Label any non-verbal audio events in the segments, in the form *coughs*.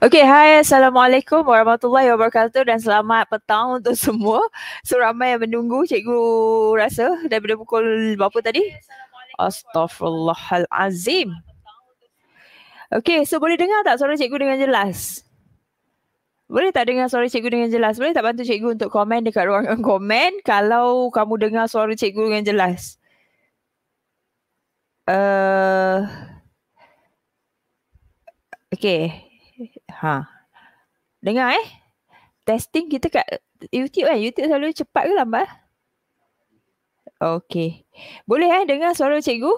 Okay, Hi, Assalamualaikum warahmatullahi wabarakatuh dan selamat petang untuk semua. So, ramai yang menunggu cikgu rasa daripada pukul berapa tadi? Astaghfirullahalazim. Okay, so boleh dengar tak suara cikgu dengan jelas? Boleh tak dengar suara cikgu dengan jelas? Boleh tak bantu cikgu untuk komen dekat ruangan *laughs* komen kalau kamu dengar suara cikgu dengan jelas? Uh, eh, okay. Ha. Dengar eh. Testing kita kat YouTube kan. Eh? YouTube selalu cepat ke lambat? Okay. Boleh eh dengar suara cikgu?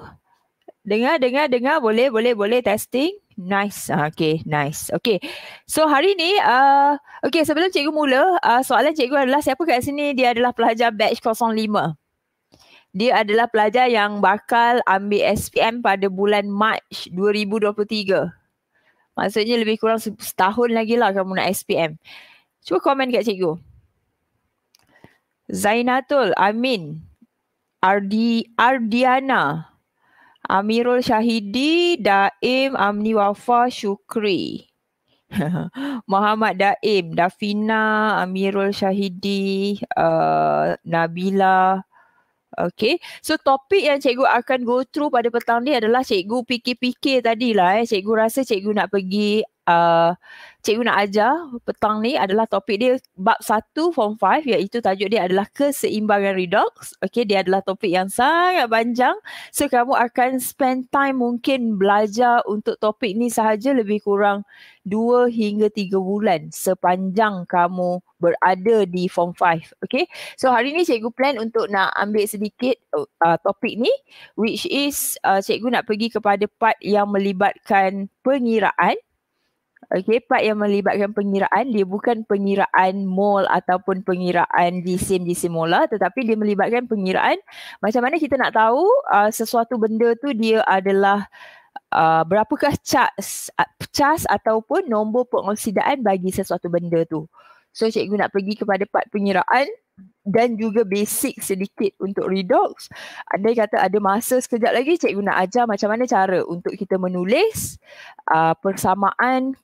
Dengar, dengar, dengar. Boleh, boleh, boleh. Testing. Nice. Ha, okay, nice. Okay. So hari ni, uh, okay sebelum cikgu mula, uh, soalan cikgu adalah siapa kat sini dia adalah pelajar batch 05. Dia adalah pelajar yang bakal ambil SPM pada bulan March 2023. Maksudnya lebih kurang setahun lagi lah kamu nak SPM. Cuba komen kat cikgu. Zainatul Amin. Ardi, Ardiana. Amirul Syahidi. Daim Amni Wafa Syukri. *laughs* Muhammad Daim. Dafina Amirul Syahidi. Uh, Nabila. Nabila. Okay. So topik yang cikgu akan go through pada petang ni adalah cikgu fikir-fikir tadi lah eh. Cikgu rasa cikgu nak pergi Uh, cikgu nak ajar petang ni adalah topik dia bab 1 form 5 iaitu tajuk dia adalah keseimbangan redox. Okey dia adalah topik yang sangat panjang. So kamu akan spend time mungkin belajar untuk topik ni sahaja lebih kurang 2 hingga 3 bulan sepanjang kamu berada di form 5. Okey. So hari ni cikgu plan untuk nak ambil sedikit uh, topik ni which is uh, cikgu nak pergi kepada part yang melibatkan pengiraan Okay, part yang melibatkan pengiraan dia bukan pengiraan mol ataupun pengiraan jisim jisim mola tetapi dia melibatkan pengiraan macam mana kita nak tahu uh, sesuatu benda tu dia adalah Uh, berapakah cas, cas ataupun nombor pengoksidaan bagi sesuatu benda tu. So cikgu nak pergi kepada part pengiraan dan juga basic sedikit untuk redox. Andai kata ada masa sekejap lagi cikgu nak ajar macam mana cara untuk kita menulis uh, persamaan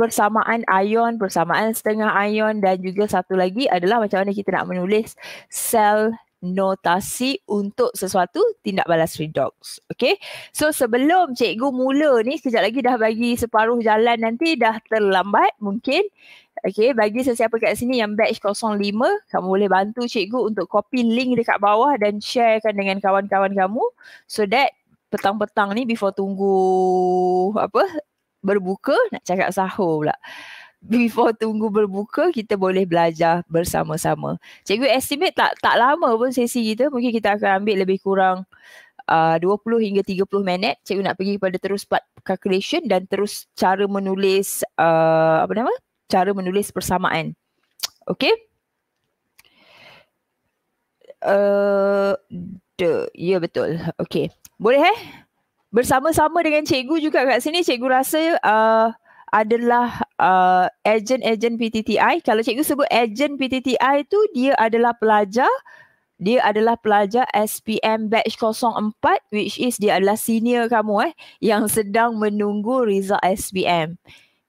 persamaan ion, persamaan setengah ion dan juga satu lagi adalah macam mana kita nak menulis sel notasi untuk sesuatu tindak balas redox. Okay. So sebelum cikgu mula ni, sekejap lagi dah bagi separuh jalan nanti dah terlambat mungkin. Okay, bagi sesiapa kat sini yang batch 05, kamu boleh bantu cikgu untuk copy link dekat bawah dan sharekan dengan kawan-kawan kamu so that petang-petang ni before tunggu apa berbuka nak cakap sahur pula before tunggu berbuka kita boleh belajar bersama-sama. Cikgu estimate tak tak lama pun sesi kita mungkin kita akan ambil lebih kurang uh, 20 hingga 30 minit. Cikgu nak pergi kepada terus part calculation dan terus cara menulis uh, apa nama? cara menulis persamaan. Okey. Uh, ya yeah, betul. Okey. Boleh eh? bersama-sama dengan cikgu juga kat sini cikgu rasa uh, adalah uh, agent-agent PTTI. Kalau cikgu sebut agent PTTI itu dia adalah pelajar dia adalah pelajar SPM batch 04 which is dia adalah senior kamu eh yang sedang menunggu result SPM.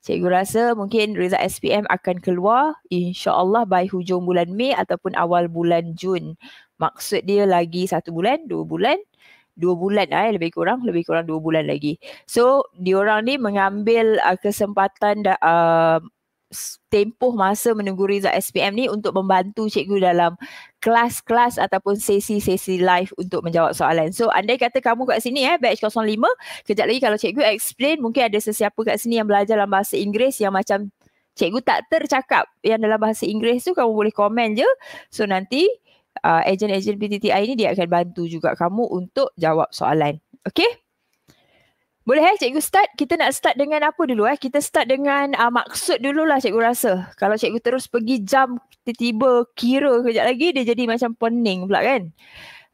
Cikgu rasa mungkin result SPM akan keluar insya-Allah by hujung bulan Mei ataupun awal bulan Jun. Maksud dia lagi satu bulan, dua bulan dua bulan lah eh, lebih kurang lebih kurang dua bulan lagi so diorang ni mengambil uh, kesempatan da, uh, tempoh masa menunggu result SPM ni untuk membantu cikgu dalam kelas-kelas ataupun sesi-sesi live untuk menjawab soalan. So andai kata kamu kat sini eh batch 05, kejap lagi kalau cikgu explain mungkin ada sesiapa kat sini yang belajar dalam bahasa Inggeris yang macam cikgu tak tercakap yang dalam bahasa Inggeris tu kamu boleh komen je. So nanti uh, agen-agen PTTI ni dia akan bantu juga kamu untuk jawab soalan. Okay? Boleh eh cikgu start? Kita nak start dengan apa dulu eh? Kita start dengan uh, maksud dululah cikgu rasa. Kalau cikgu terus pergi jam tiba-tiba kira kejap lagi dia jadi macam pening pula kan?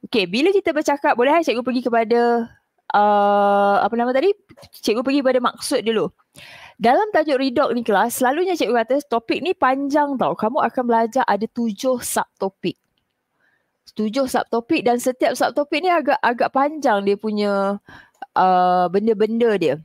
Okay bila kita bercakap boleh eh cikgu pergi kepada uh, apa nama tadi? Cikgu pergi kepada maksud dulu. Dalam tajuk redox ni kelas selalunya cikgu kata topik ni panjang tau. Kamu akan belajar ada tujuh subtopik tujuh subtopik dan setiap subtopik ni agak agak panjang dia punya uh, benda-benda dia.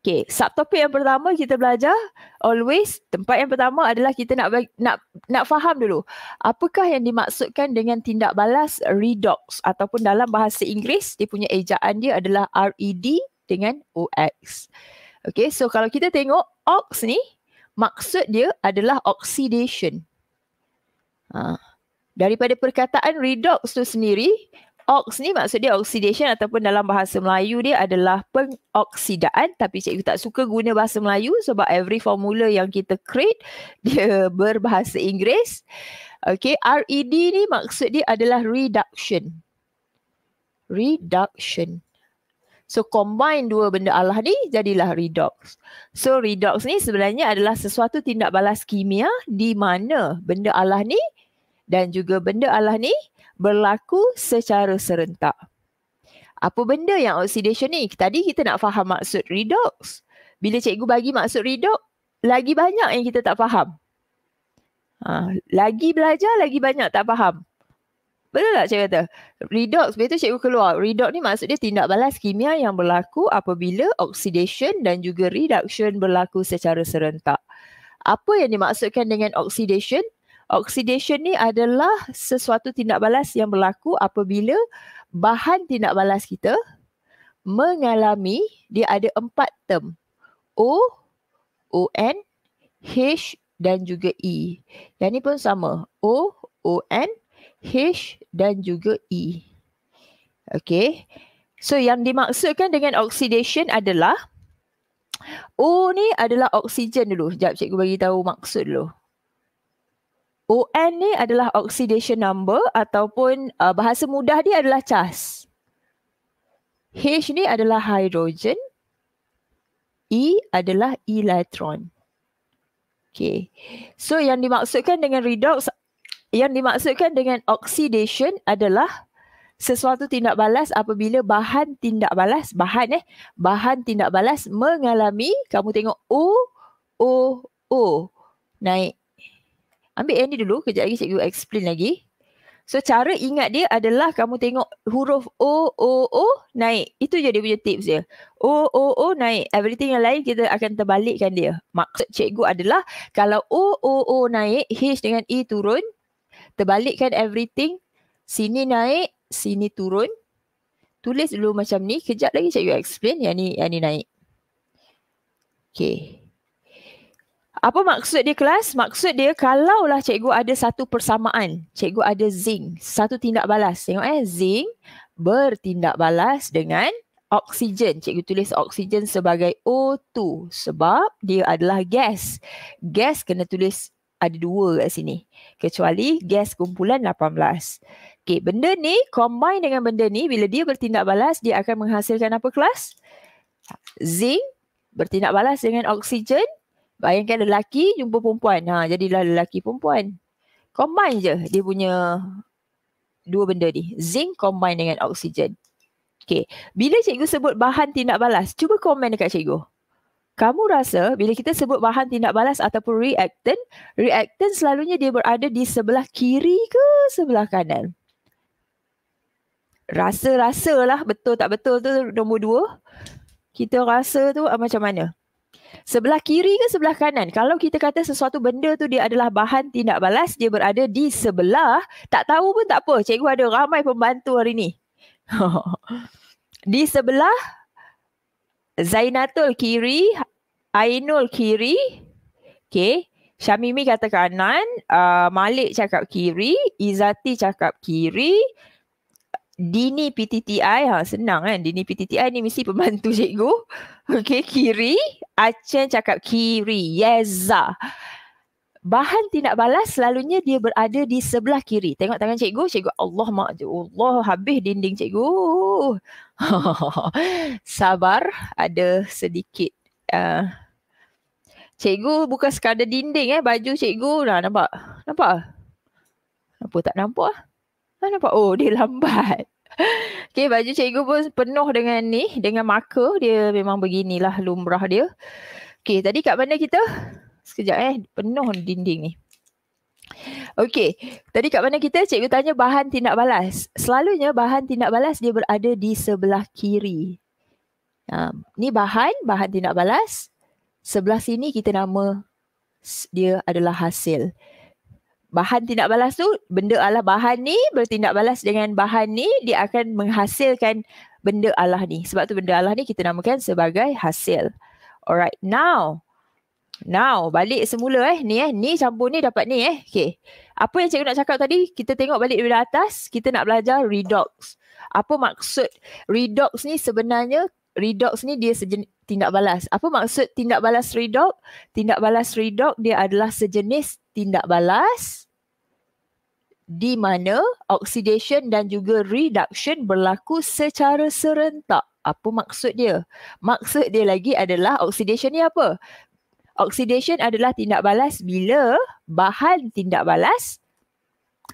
Okay, subtopik yang pertama kita belajar always tempat yang pertama adalah kita nak nak nak faham dulu apakah yang dimaksudkan dengan tindak balas redox ataupun dalam bahasa Inggeris dia punya ejaan dia adalah red dengan ox. Okay, so kalau kita tengok ox ni maksud dia adalah oxidation. Uh daripada perkataan redox tu sendiri ox ni maksud dia oxidation ataupun dalam bahasa Melayu dia adalah pengoksidaan tapi cikgu tak suka guna bahasa Melayu sebab every formula yang kita create *laughs* dia berbahasa Inggeris okey red ni maksud dia adalah reduction reduction So combine dua benda Allah ni jadilah redox. So redox ni sebenarnya adalah sesuatu tindak balas kimia di mana benda Allah ni dan juga benda Allah ni berlaku secara serentak. Apa benda yang oxidation ni? Tadi kita nak faham maksud redox. Bila cikgu bagi maksud redox, lagi banyak yang kita tak faham. Ha, lagi belajar, lagi banyak tak faham. Betul tak cikgu kata? Redox, betul cikgu keluar. Redox ni maksud dia tindak balas kimia yang berlaku apabila oxidation dan juga reduction berlaku secara serentak. Apa yang dimaksudkan dengan oxidation? Oxidation ni adalah sesuatu tindak balas yang berlaku apabila bahan tindak balas kita mengalami dia ada empat term. O, O, N, H dan juga E. Yang ni pun sama. O, O, N, H dan juga E. Okay. So yang dimaksudkan dengan oxidation adalah O ni adalah oksigen dulu. Sekejap cikgu bagi tahu maksud dulu. ON ni adalah oxidation number ataupun uh, bahasa mudah dia adalah cas. H ni adalah hydrogen. E adalah elektron. Okay. So yang dimaksudkan dengan redox, yang dimaksudkan dengan oxidation adalah sesuatu tindak balas apabila bahan tindak balas, bahan eh, bahan tindak balas mengalami, kamu tengok O, O, O, naik. Ambil yang ni dulu. Kejap lagi cikgu explain lagi. So cara ingat dia adalah kamu tengok huruf O, O, O naik. Itu je dia punya tips dia. O, O, O naik. Everything yang lain kita akan terbalikkan dia. Maksud cikgu adalah kalau O, O, O naik, H dengan E turun. Terbalikkan everything. Sini naik, sini turun. Tulis dulu macam ni. Kejap lagi cikgu explain yang ni, yang ni naik. Okay. Apa maksud dia kelas? Maksud dia kalaulah cikgu ada satu persamaan, cikgu ada zinc, satu tindak balas. Tengok eh, zinc bertindak balas dengan oksigen. Cikgu tulis oksigen sebagai O2 sebab dia adalah gas. Gas kena tulis ada dua kat sini. Kecuali gas kumpulan 18. Okay, benda ni combine dengan benda ni bila dia bertindak balas dia akan menghasilkan apa kelas? Zinc bertindak balas dengan oksigen Bayangkan ada lelaki jumpa perempuan. Ha, jadilah lelaki perempuan. Combine je dia punya dua benda ni. Zinc combine dengan oksigen. Okay. Bila cikgu sebut bahan tindak balas, cuba komen dekat cikgu. Kamu rasa bila kita sebut bahan tindak balas ataupun reactant, reactant selalunya dia berada di sebelah kiri ke sebelah kanan? Rasa-rasalah betul tak betul tu nombor dua. Kita rasa tu macam mana? Sebelah kiri ke sebelah kanan? Kalau kita kata sesuatu benda tu dia adalah bahan tindak balas, dia berada di sebelah, tak tahu pun tak apa. Cikgu ada ramai pembantu hari ni. *laughs* di sebelah Zainatul kiri, Ainul kiri. Okay. Syamimi kata kanan, uh, Malik cakap kiri, Izati cakap kiri, Dini PTTI, ha, senang kan. Dini PTTI ni mesti pembantu *laughs* cikgu. okay kiri. Achen cakap kiri. Yeza. Bahan tindak balas selalunya dia berada di sebelah kiri. Tengok tangan cikgu. Cikgu Allah maju. Allah habis dinding cikgu. *laughs* Sabar. Ada sedikit. Uh, cikgu bukan sekadar dinding eh. Baju cikgu. Nah, nampak? Nampak? nampak tak nampak? Saya nampak oh dia lambat. *laughs* Okay baju cikgu pun penuh dengan ni dengan marker dia memang beginilah lumrah dia. Okay tadi kat mana kita? Sekejap eh penuh dinding ni. Okay tadi kat mana kita cikgu tanya bahan tindak balas. Selalunya bahan tindak balas dia berada di sebelah kiri. Um, ni bahan, bahan tindak balas. Sebelah sini kita nama dia adalah hasil bahan tindak balas tu benda Allah bahan ni bertindak balas dengan bahan ni dia akan menghasilkan benda Allah ni sebab tu benda Allah ni kita namakan sebagai hasil alright now now balik semula eh ni eh ni campur ni dapat ni eh okey apa yang cikgu nak cakap tadi kita tengok balik dari atas kita nak belajar redox apa maksud redox ni sebenarnya redox ni dia sejenis tindak balas. Apa maksud tindak balas redox? Tindak balas redox dia adalah sejenis tindak balas di mana oxidation dan juga reduction berlaku secara serentak. Apa maksud dia? Maksud dia lagi adalah oxidation ni apa? Oxidation adalah tindak balas bila bahan tindak balas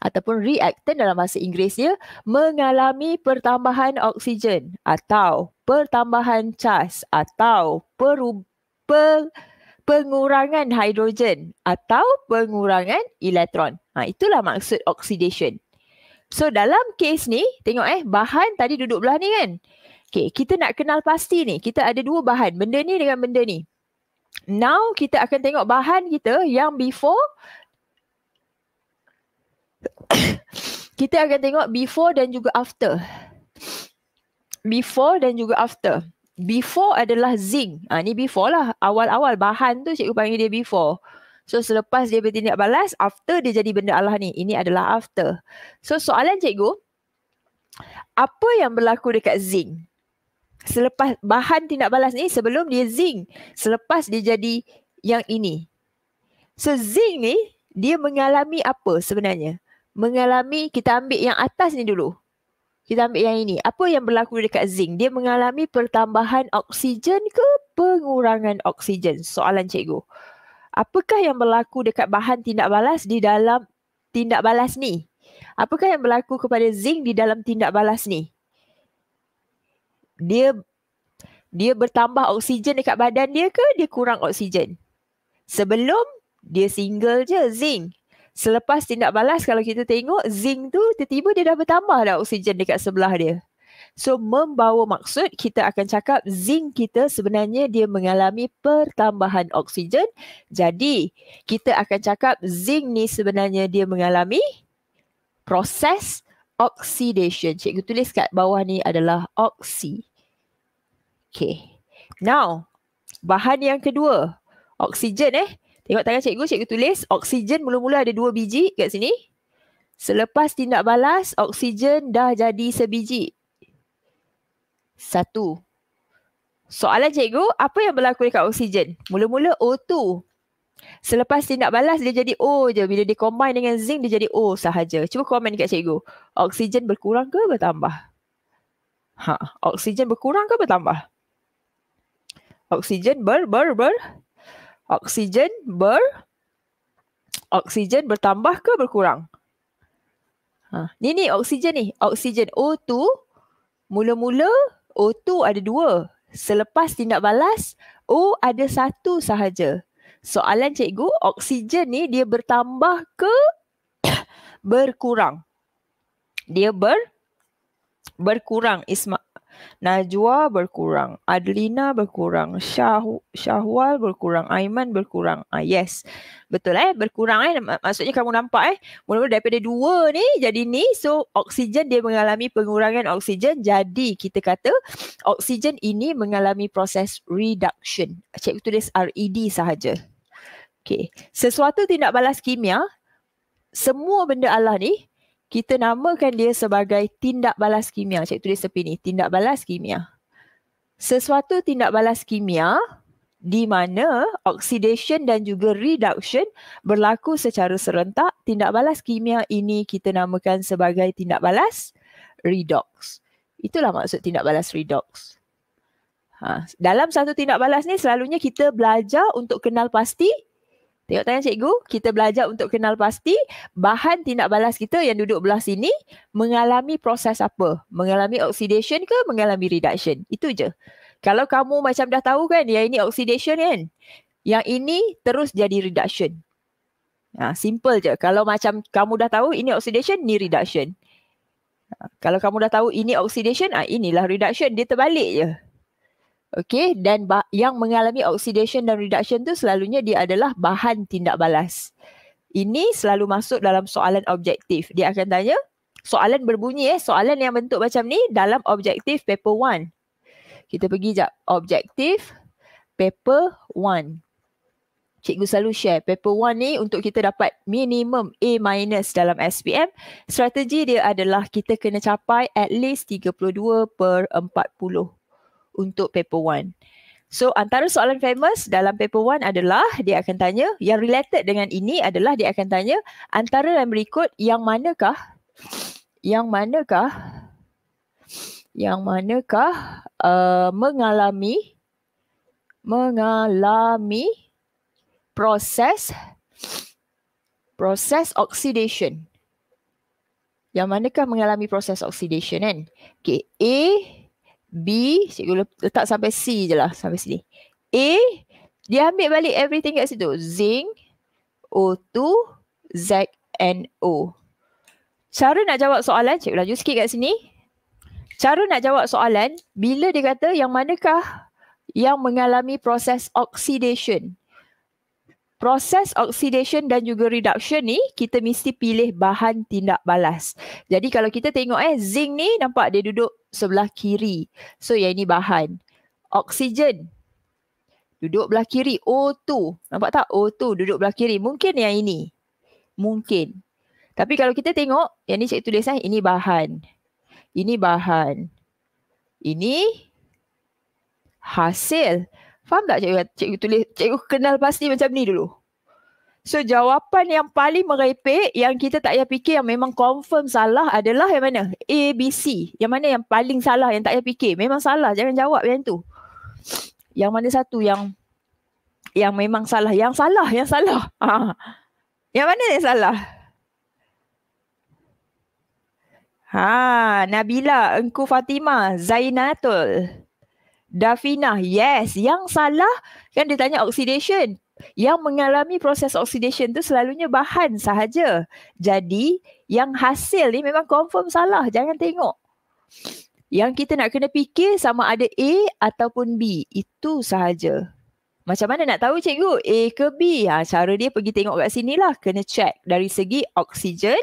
ataupun reactant dalam bahasa Inggeris dia mengalami pertambahan oksigen atau pertambahan cas atau perubahan pengurangan hidrogen atau pengurangan elektron. Ha, itulah maksud oxidation. So dalam kes ni, tengok eh, bahan tadi duduk belah ni kan. Okay, kita nak kenal pasti ni. Kita ada dua bahan, benda ni dengan benda ni. Now kita akan tengok bahan kita yang before. *coughs* kita akan tengok before dan juga after. Before dan juga after before adalah zinc. Ha, ni before lah. Awal-awal bahan tu cikgu panggil dia before. So selepas dia bertindak balas, after dia jadi benda Allah ni. Ini adalah after. So soalan cikgu, apa yang berlaku dekat zinc? Selepas bahan tindak balas ni sebelum dia zinc. Selepas dia jadi yang ini. So zinc ni dia mengalami apa sebenarnya? Mengalami, kita ambil yang atas ni dulu. Kita ambil yang ini. Apa yang berlaku dekat zinc? Dia mengalami pertambahan oksigen ke pengurangan oksigen? Soalan cikgu. Apakah yang berlaku dekat bahan tindak balas di dalam tindak balas ni? Apakah yang berlaku kepada zinc di dalam tindak balas ni? Dia dia bertambah oksigen dekat badan dia ke dia kurang oksigen? Sebelum dia single je zinc selepas tindak balas kalau kita tengok zinc tu tiba-tiba dia dah bertambah dah oksigen dekat sebelah dia. So membawa maksud kita akan cakap zinc kita sebenarnya dia mengalami pertambahan oksigen. Jadi kita akan cakap zinc ni sebenarnya dia mengalami proses oxidation. Cikgu tulis kat bawah ni adalah oksi. Okay. Now, bahan yang kedua. Oksigen eh. Tengok tangan cikgu, cikgu tulis oksigen mula-mula ada dua biji kat sini. Selepas tindak balas, oksigen dah jadi sebiji. Satu. Soalan cikgu, apa yang berlaku dekat oksigen? Mula-mula O2. Selepas tindak balas, dia jadi O je. Bila dia combine dengan zinc, dia jadi O sahaja. Cuba komen dekat cikgu. Oksigen berkurang ke bertambah? Ha, oksigen berkurang ke bertambah? Oksigen ber, ber, ber, oksigen ber oksigen bertambah ke berkurang? Ha, ni ni oksigen ni, oksigen O2 mula-mula O2 ada dua. Selepas tindak balas O ada satu sahaja. Soalan cikgu, oksigen ni dia bertambah ke *coughs* berkurang? Dia ber berkurang isma. Najwa berkurang, Adlina berkurang, Syah, Syahwal berkurang, Aiman berkurang. Ah yes. Betul eh? Berkurang eh? Maksudnya kamu nampak eh? Mula-mula daripada dua ni jadi ni. So oksigen dia mengalami pengurangan oksigen. Jadi kita kata oksigen ini mengalami proses reduction. Cikgu tulis RED sahaja. Okay. Sesuatu tindak balas kimia, semua benda Allah ni kita namakan dia sebagai tindak balas kimia. Cik tulis sepi ni, tindak balas kimia. Sesuatu tindak balas kimia di mana oxidation dan juga reduction berlaku secara serentak, tindak balas kimia ini kita namakan sebagai tindak balas redox. Itulah maksud tindak balas redox. Ha. Dalam satu tindak balas ni selalunya kita belajar untuk kenal pasti Tengok tangan cikgu, kita belajar untuk kenal pasti bahan tindak balas kita yang duduk belah sini mengalami proses apa? Mengalami oxidation ke mengalami reduction? Itu je. Kalau kamu macam dah tahu kan yang ini oxidation kan? Yang ini terus jadi reduction. Ha, simple je. Kalau macam kamu dah tahu ini oxidation, ni reduction. Ha, kalau kamu dah tahu ini oxidation, ha, inilah reduction. Dia terbalik je. Okay dan yang mengalami oxidation dan reduction tu selalunya dia adalah bahan tindak balas. Ini selalu masuk dalam soalan objektif. Dia akan tanya soalan berbunyi eh soalan yang bentuk macam ni dalam objektif paper one. Kita pergi jap objektif paper one. Cikgu selalu share paper one ni untuk kita dapat minimum A minus dalam SPM. Strategi dia adalah kita kena capai at least 32 per 40 untuk paper 1. So antara soalan famous dalam paper 1 adalah dia akan tanya yang related dengan ini adalah dia akan tanya antara yang berikut yang manakah yang manakah yang manakah uh, mengalami mengalami proses proses oxidation yang manakah mengalami proses oxidation kan okey a B, cikgu letak sampai C je lah sampai sini. A, dia ambil balik everything kat situ. Zinc, O2, Z and O. Cara nak jawab soalan, cikgu laju sikit kat sini. Cara nak jawab soalan, bila dia kata yang manakah yang mengalami proses oxidation? proses oxidation dan juga reduction ni kita mesti pilih bahan tindak balas. Jadi kalau kita tengok eh zinc ni nampak dia duduk sebelah kiri. So yang ini bahan. Oksigen duduk belah kiri O2. Nampak tak O2 duduk belah kiri. Mungkin yang ini. Mungkin. Tapi kalau kita tengok yang ni cik tulis eh ini bahan. Ini bahan. Ini hasil. Faham tak cikgu, cikgu tulis, cikgu kenal pasti macam ni dulu. So jawapan yang paling merepek yang kita tak payah fikir yang memang confirm salah adalah yang mana? A, B, C. Yang mana yang paling salah yang tak payah fikir. Memang salah. Jangan jawab yang tu. Yang mana satu yang yang memang salah. Yang salah. Yang salah. *laughs* Ha. Yang mana yang salah? Ha, Nabila, Engku Fatima, Zainatul. Davina, yes. Yang salah kan dia tanya oxidation. Yang mengalami proses oxidation tu selalunya bahan sahaja. Jadi yang hasil ni memang confirm salah. Jangan tengok. Yang kita nak kena fikir sama ada A ataupun B. Itu sahaja. Macam mana nak tahu cikgu? A ke B? Ha, cara dia pergi tengok kat sini lah. Kena check dari segi oksigen.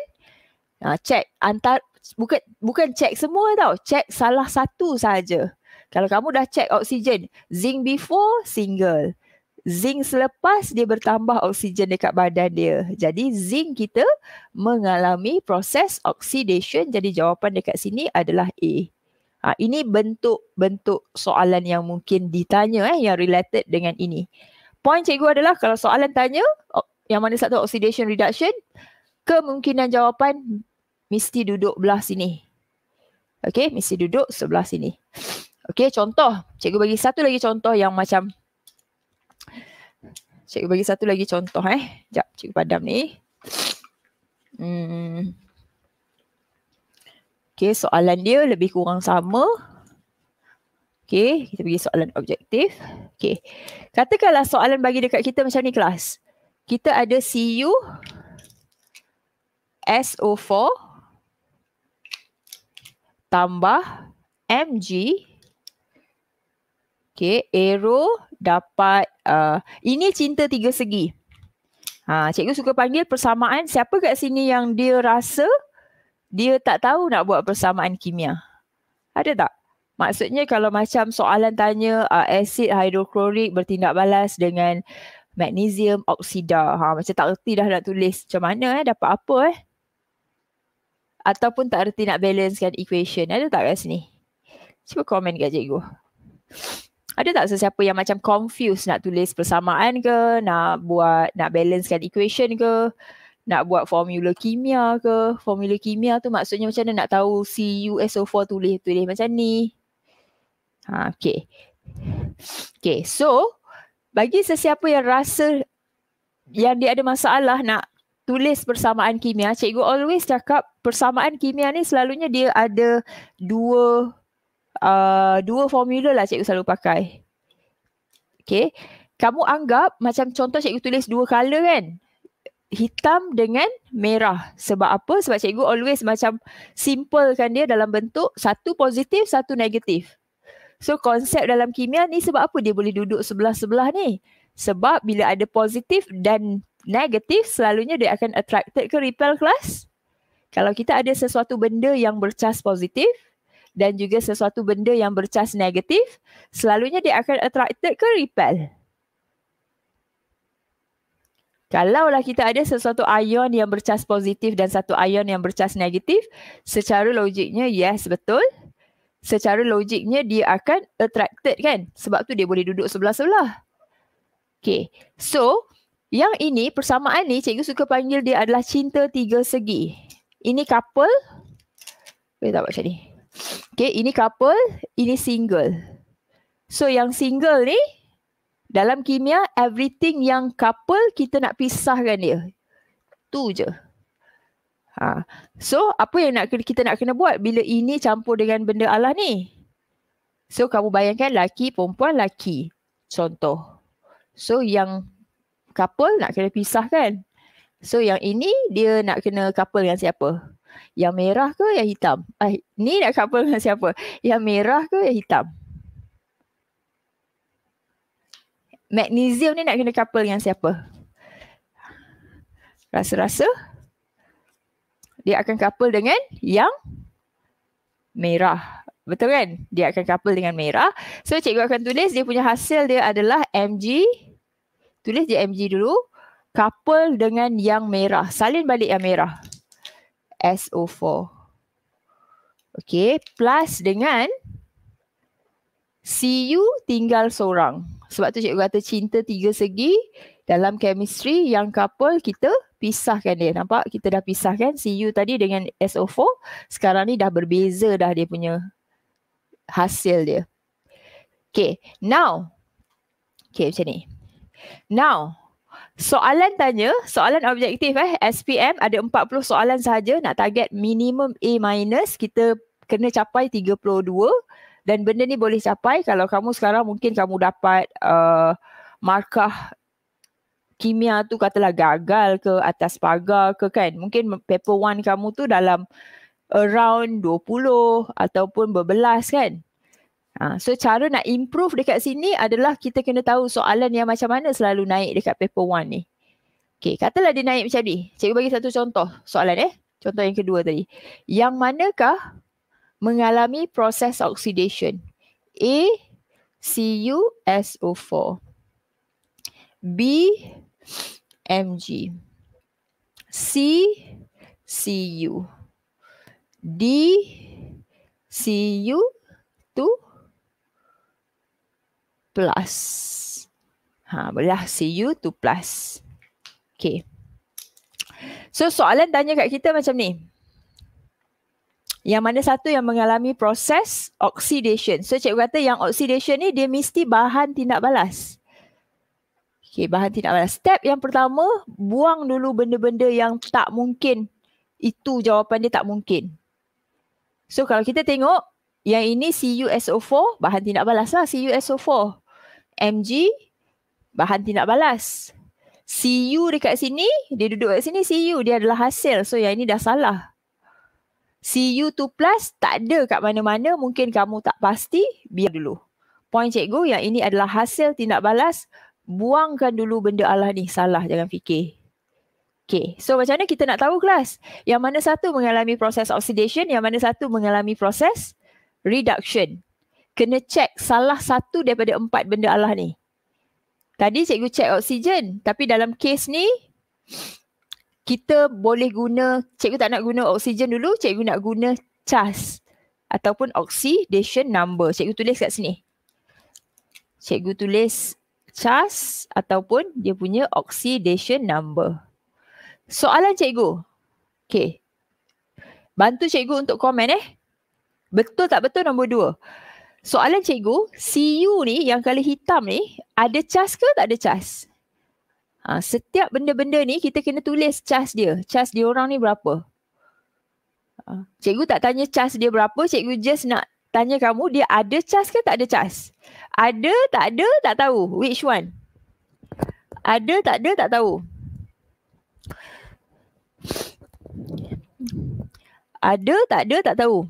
Ha, check antar bukan bukan check semua tau. Check salah satu sahaja. Kalau kamu dah check oksigen, zinc before single. Zinc selepas dia bertambah oksigen dekat badan dia. Jadi zinc kita mengalami proses oxidation. Jadi jawapan dekat sini adalah A. Ha, ini bentuk-bentuk soalan yang mungkin ditanya eh, yang related dengan ini. Poin cikgu adalah kalau soalan tanya yang mana satu oxidation reduction, kemungkinan jawapan mesti duduk belah sini. Okay, mesti duduk sebelah sini. Okay contoh. Cikgu bagi satu lagi contoh yang macam Cikgu bagi satu lagi contoh eh. Jap, cikgu padam ni. Hmm. Okey, soalan dia lebih kurang sama. Okay, kita bagi soalan objektif. Okay, Katakanlah soalan bagi dekat kita macam ni kelas. Kita ada Cu SO4 tambah Mg Okay, Aero dapat uh, ini cinta tiga segi. Ha, cikgu suka panggil persamaan. Siapa kat sini yang dia rasa dia tak tahu nak buat persamaan kimia? Ada tak? Maksudnya kalau macam soalan tanya uh, asid hidroklorik bertindak balas dengan magnesium oksida. Ha, macam tak erti dah nak tulis macam mana eh, dapat apa eh. Ataupun tak erti nak balancekan equation. Ada tak kat sini? Cuba komen kat cikgu ada tak sesiapa yang macam confused nak tulis persamaan ke, nak buat, nak balancekan equation ke, nak buat formula kimia ke, formula kimia tu maksudnya macam mana nak tahu CuSO4 tulis, tulis macam ni. Ha, okay. Okay, so bagi sesiapa yang rasa yang dia ada masalah nak tulis persamaan kimia, cikgu always cakap persamaan kimia ni selalunya dia ada dua Uh, dua formula lah cikgu selalu pakai. Okay. Kamu anggap macam contoh cikgu tulis dua colour kan. Hitam dengan merah. Sebab apa? Sebab cikgu always macam simple kan dia dalam bentuk satu positif, satu negatif. So konsep dalam kimia ni sebab apa dia boleh duduk sebelah-sebelah ni? Sebab bila ada positif dan negatif selalunya dia akan attracted ke repel kelas. Kalau kita ada sesuatu benda yang bercas positif, dan juga sesuatu benda yang bercas negatif selalunya dia akan attracted ke repel. Kalaulah kita ada sesuatu ion yang bercas positif dan satu ion yang bercas negatif, secara logiknya yes betul. Secara logiknya dia akan attracted kan? Sebab tu dia boleh duduk sebelah-sebelah. Okay. So, yang ini persamaan ni cikgu suka panggil dia adalah cinta tiga segi. Ini couple. Boleh tak buat macam ni? Okay, ini couple, ini single. So yang single ni, dalam kimia, everything yang couple kita nak pisahkan dia. Tu je. Ha. So apa yang nak kita nak kena buat bila ini campur dengan benda Allah ni? So kamu bayangkan laki perempuan laki contoh. So yang couple nak kena pisahkan. So yang ini dia nak kena couple dengan siapa? Yang merah ke yang hitam? Ah, ni nak couple dengan siapa? Yang merah ke yang hitam? Magnesium ni nak kena couple dengan siapa? Rasa-rasa dia akan couple dengan yang merah. Betul kan? Dia akan couple dengan merah. So cikgu akan tulis dia punya hasil dia adalah Mg. Tulis dia Mg dulu. Couple dengan yang merah. Salin balik yang merah. SO4. Okay, plus dengan Cu tinggal seorang. Sebab tu cikgu kata cinta tiga segi dalam chemistry yang couple kita pisahkan dia. Nampak kita dah pisahkan Cu tadi dengan SO4. Sekarang ni dah berbeza dah dia punya hasil dia. Okay, now. Okay, macam ni. Now, Soalan tanya, soalan objektif eh SPM ada 40 soalan sahaja nak target minimum A minus kita kena capai 32 dan benda ni boleh capai kalau kamu sekarang mungkin kamu dapat uh, markah kimia tu katalah gagal ke atas pagar ke kan mungkin paper 1 kamu tu dalam around 20 ataupun berbelas kan Ha, so cara nak improve dekat sini adalah kita kena tahu soalan yang macam mana selalu naik dekat paper 1 ni. Okay, katalah dia naik macam ni. Cikgu bagi satu contoh soalan eh. Contoh yang kedua tadi. Yang manakah mengalami proses oxidation? A, CuSO4. B, Mg. C, Cu. D, Cu2 plus. Ha, bolehlah CU 2 plus. Okay. So soalan tanya kat kita macam ni. Yang mana satu yang mengalami proses oxidation. So cikgu kata yang oxidation ni dia mesti bahan tindak balas. Okay, bahan tindak balas. Step yang pertama, buang dulu benda-benda yang tak mungkin. Itu jawapan dia tak mungkin. So kalau kita tengok, yang ini CuSO4, bahan tindak balas lah CuSO4. MG bahan tindak balas. Cu you dekat sini, dia duduk kat sini, Cu Dia adalah hasil. So yang ini dah salah. Cu you plus tak ada kat mana-mana. Mungkin kamu tak pasti, biar dulu. Point cikgu yang ini adalah hasil tindak balas. Buangkan dulu benda Allah ni. Salah, jangan fikir. Okay, so macam mana kita nak tahu kelas? Yang mana satu mengalami proses oxidation, yang mana satu mengalami proses reduction kena check salah satu daripada empat benda Allah ni. Tadi cikgu check oksigen tapi dalam case ni kita boleh guna, cikgu tak nak guna oksigen dulu, cikgu nak guna CAS ataupun oxidation number. Cikgu tulis kat sini. Cikgu tulis CAS ataupun dia punya oxidation number. Soalan cikgu. Okay. Bantu cikgu untuk komen eh. Betul tak betul nombor dua? Soalan cikgu, CU ni yang color hitam ni ada cas ke tak ada cas? Ha, setiap benda-benda ni kita kena tulis cas dia. Cas dia orang ni berapa? Ha, cikgu tak tanya cas dia berapa, cikgu just nak tanya kamu dia ada cas ke tak ada cas? Ada, tak ada, tak tahu. Which one? Ada, tak ada, tak tahu. Ada, tak ada, tak tahu.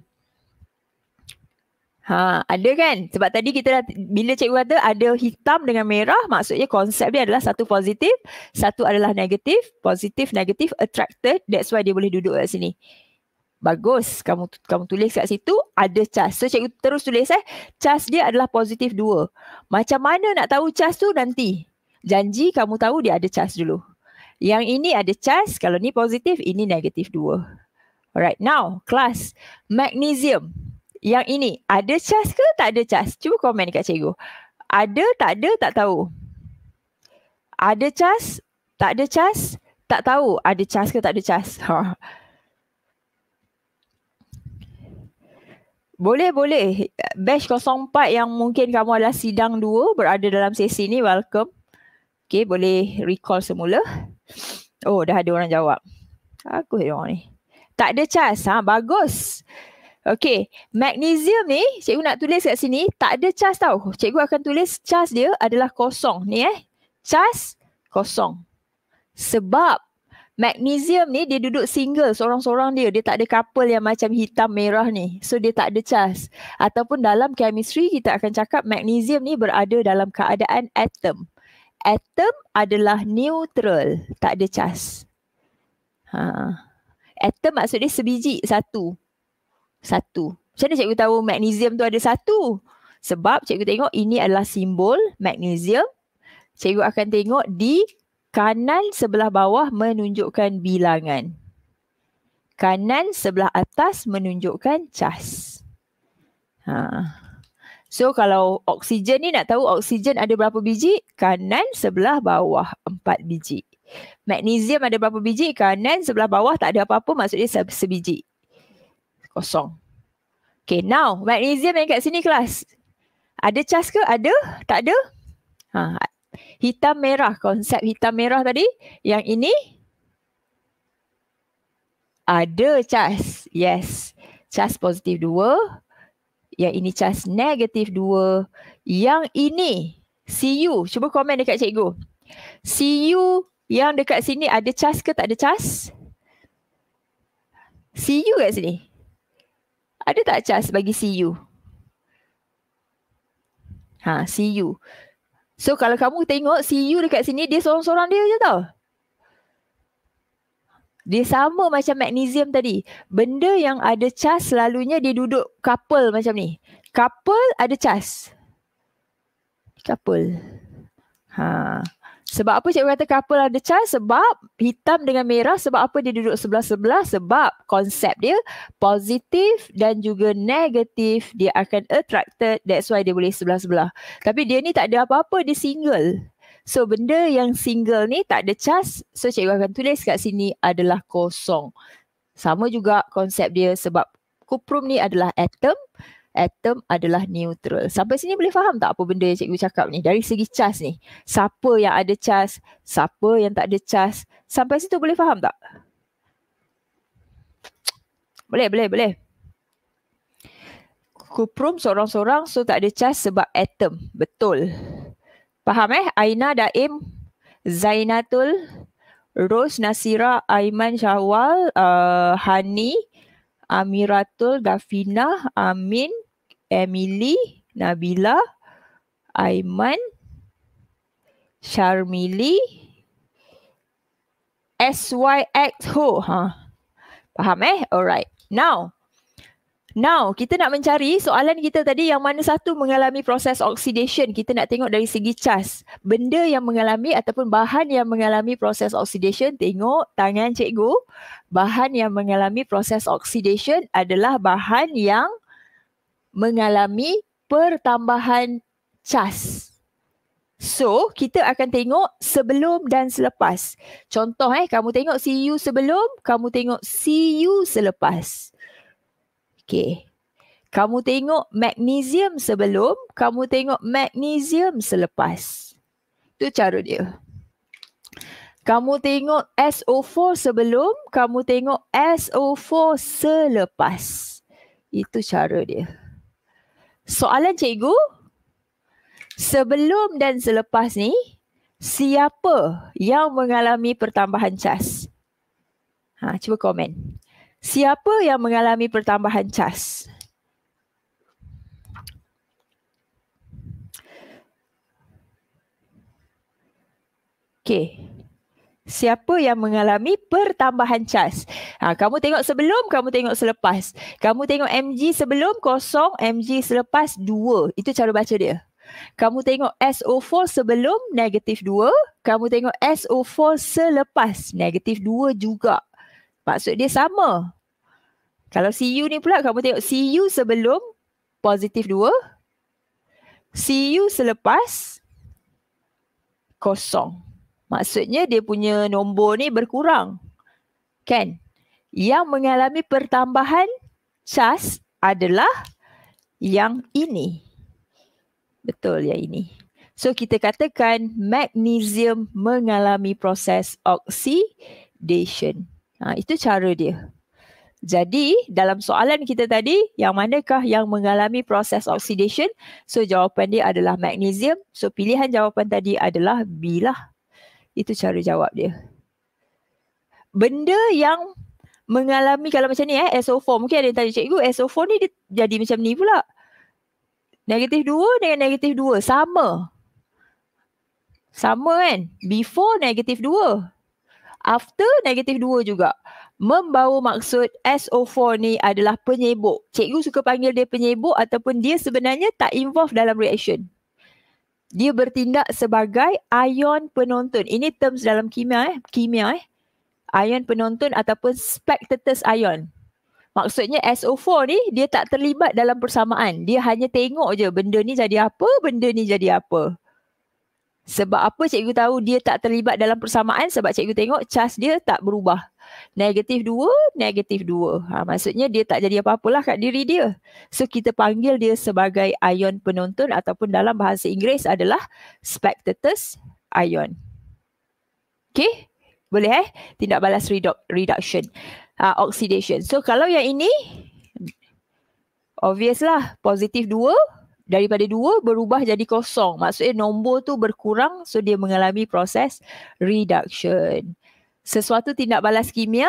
Ha, ada kan? Sebab tadi kita dah, bila cikgu kata ada hitam dengan merah, maksudnya konsep dia adalah satu positif, satu adalah negatif, positif, negatif, attracted, that's why dia boleh duduk kat sini. Bagus, kamu kamu tulis kat situ, ada charge. So cikgu terus tulis eh, charge dia adalah positif dua. Macam mana nak tahu charge tu nanti? Janji kamu tahu dia ada charge dulu. Yang ini ada charge, kalau ni positif, ini negatif dua. Alright, now, class. Magnesium. Magnesium yang ini ada cas ke tak ada cas? Cuba komen dekat cikgu. Ada, tak ada, tak tahu. Ada cas, tak ada cas, tak tahu ada cas ke tak ada cas. *laughs* Ha. Boleh, boleh. Batch 04 yang mungkin kamu adalah sidang dua berada dalam sesi ni, welcome. Okay, boleh recall semula. Oh, dah ada orang jawab. Aku hidup ni. Tak ada cas. Ha, bagus. Okay, magnesium ni cikgu nak tulis kat sini tak ada charge tau. Cikgu akan tulis charge dia adalah kosong ni eh. Charge kosong. Sebab magnesium ni dia duduk single seorang-seorang dia. Dia tak ada couple yang macam hitam merah ni. So dia tak ada charge. Ataupun dalam chemistry kita akan cakap magnesium ni berada dalam keadaan atom. Atom adalah neutral. Tak ada charge. Ha. Atom maksudnya sebiji satu satu. Macam mana cikgu tahu magnesium tu ada satu? Sebab cikgu tengok ini adalah simbol magnesium. Cikgu akan tengok di kanan sebelah bawah menunjukkan bilangan. Kanan sebelah atas menunjukkan cas. Ha. So kalau oksigen ni nak tahu oksigen ada berapa biji? Kanan sebelah bawah empat biji. Magnesium ada berapa biji? Kanan sebelah bawah tak ada apa-apa maksudnya sebiji kosong. Okay, now magnesium yang kat sini kelas. Ada cas ke? Ada? Tak ada? Ha, hitam merah, konsep hitam merah tadi. Yang ini? Ada cas. Yes. Cas positif dua Yang ini cas negatif dua Yang ini? see you Cuba komen dekat cikgu. you yang dekat sini ada cas ke tak ada cas? you kat sini ada tak cas bagi CU? Ha, CU. So kalau kamu tengok CU dekat sini dia seorang-seorang dia je tau. Dia sama macam magnesium tadi. Benda yang ada charge selalunya dia duduk couple macam ni. Couple ada cas. Couple. Ha. Sebab apa cikgu kata couple lah, ada child? Sebab hitam dengan merah sebab apa dia duduk sebelah-sebelah? Sebab konsep dia positif dan juga negatif. Dia akan attracted. That's why dia boleh sebelah-sebelah. Tapi dia ni tak ada apa-apa. Dia single. So benda yang single ni tak ada charge. So cikgu akan tulis kat sini adalah kosong. Sama juga konsep dia sebab kuprum ni adalah atom atom adalah neutral. Sampai sini boleh faham tak apa benda yang cikgu cakap ni? Dari segi cas ni, siapa yang ada cas, siapa yang tak ada cas. Sampai situ boleh faham tak? Boleh, boleh, boleh. Kuprum seorang-seorang so tak ada cas sebab atom. Betul. Faham eh? Aina Daim, Zainatul, Rose Nasira, Aiman Syahwal, uh, Hani, Amiratul Gafina, Amin, Emily, Nabila, Aiman, Sharmili, SYX Ho. Ha. Huh? Faham eh? Alright. Now, Now, kita nak mencari soalan kita tadi yang mana satu mengalami proses oxidation. Kita nak tengok dari segi cas. Benda yang mengalami ataupun bahan yang mengalami proses oxidation, tengok tangan cikgu. Bahan yang mengalami proses oxidation adalah bahan yang mengalami pertambahan cas. So, kita akan tengok sebelum dan selepas. Contoh eh, kamu tengok CU sebelum, kamu tengok CU selepas. selepas. Okay. Kamu tengok magnesium sebelum, kamu tengok magnesium selepas. Itu cara dia. Kamu tengok SO4 sebelum, kamu tengok SO4 selepas. Itu cara dia. Soalan cikgu, sebelum dan selepas ni, siapa yang mengalami pertambahan cas? Ha, cuba komen. Siapa yang mengalami pertambahan cas? Okay. Siapa yang mengalami pertambahan cas? Ha, kamu tengok sebelum, kamu tengok selepas. Kamu tengok mg sebelum kosong, mg selepas dua. Itu cara baca dia. Kamu tengok SO4 sebelum negatif dua, Kamu tengok SO4 selepas negatif dua juga. Maksud dia sama. Kalau CU ni pula kamu tengok CU sebelum positif 2. CU selepas kosong. Maksudnya dia punya nombor ni berkurang. Kan? Yang mengalami pertambahan cas adalah yang ini. Betul ya ini. So kita katakan magnesium mengalami proses oxidation. Ha, itu cara dia. Jadi dalam soalan kita tadi, yang manakah yang mengalami proses oxidation? So jawapan dia adalah magnesium. So pilihan jawapan tadi adalah B lah. Itu cara jawab dia. Benda yang mengalami kalau macam ni eh, SO4. Mungkin ada yang tanya cikgu, SO4 ni dia jadi macam ni pula. Negatif 2 dengan negatif 2 sama. Sama kan? Before negatif after negatif 2 juga membawa maksud SO4 ni adalah penyebok. Cikgu suka panggil dia penyebok ataupun dia sebenarnya tak involved dalam reaction. Dia bertindak sebagai ion penonton. Ini terms dalam kimia eh, kimia eh. Ion penonton ataupun spectators ion. Maksudnya SO4 ni dia tak terlibat dalam persamaan. Dia hanya tengok je benda ni jadi apa, benda ni jadi apa. Sebab apa cikgu tahu dia tak terlibat dalam persamaan sebab cikgu tengok charge dia tak berubah. Negatif 2, negatif 2. Ha, maksudnya dia tak jadi apa-apalah kat diri dia. So kita panggil dia sebagai ion penonton ataupun dalam bahasa Inggeris adalah spectators ion. Okay? Boleh eh? Tindak balas redu- reduction. Ha, oxidation. So kalau yang ini, obvious lah. Positif daripada dua berubah jadi kosong. Maksudnya nombor tu berkurang so dia mengalami proses reduction. Sesuatu tindak balas kimia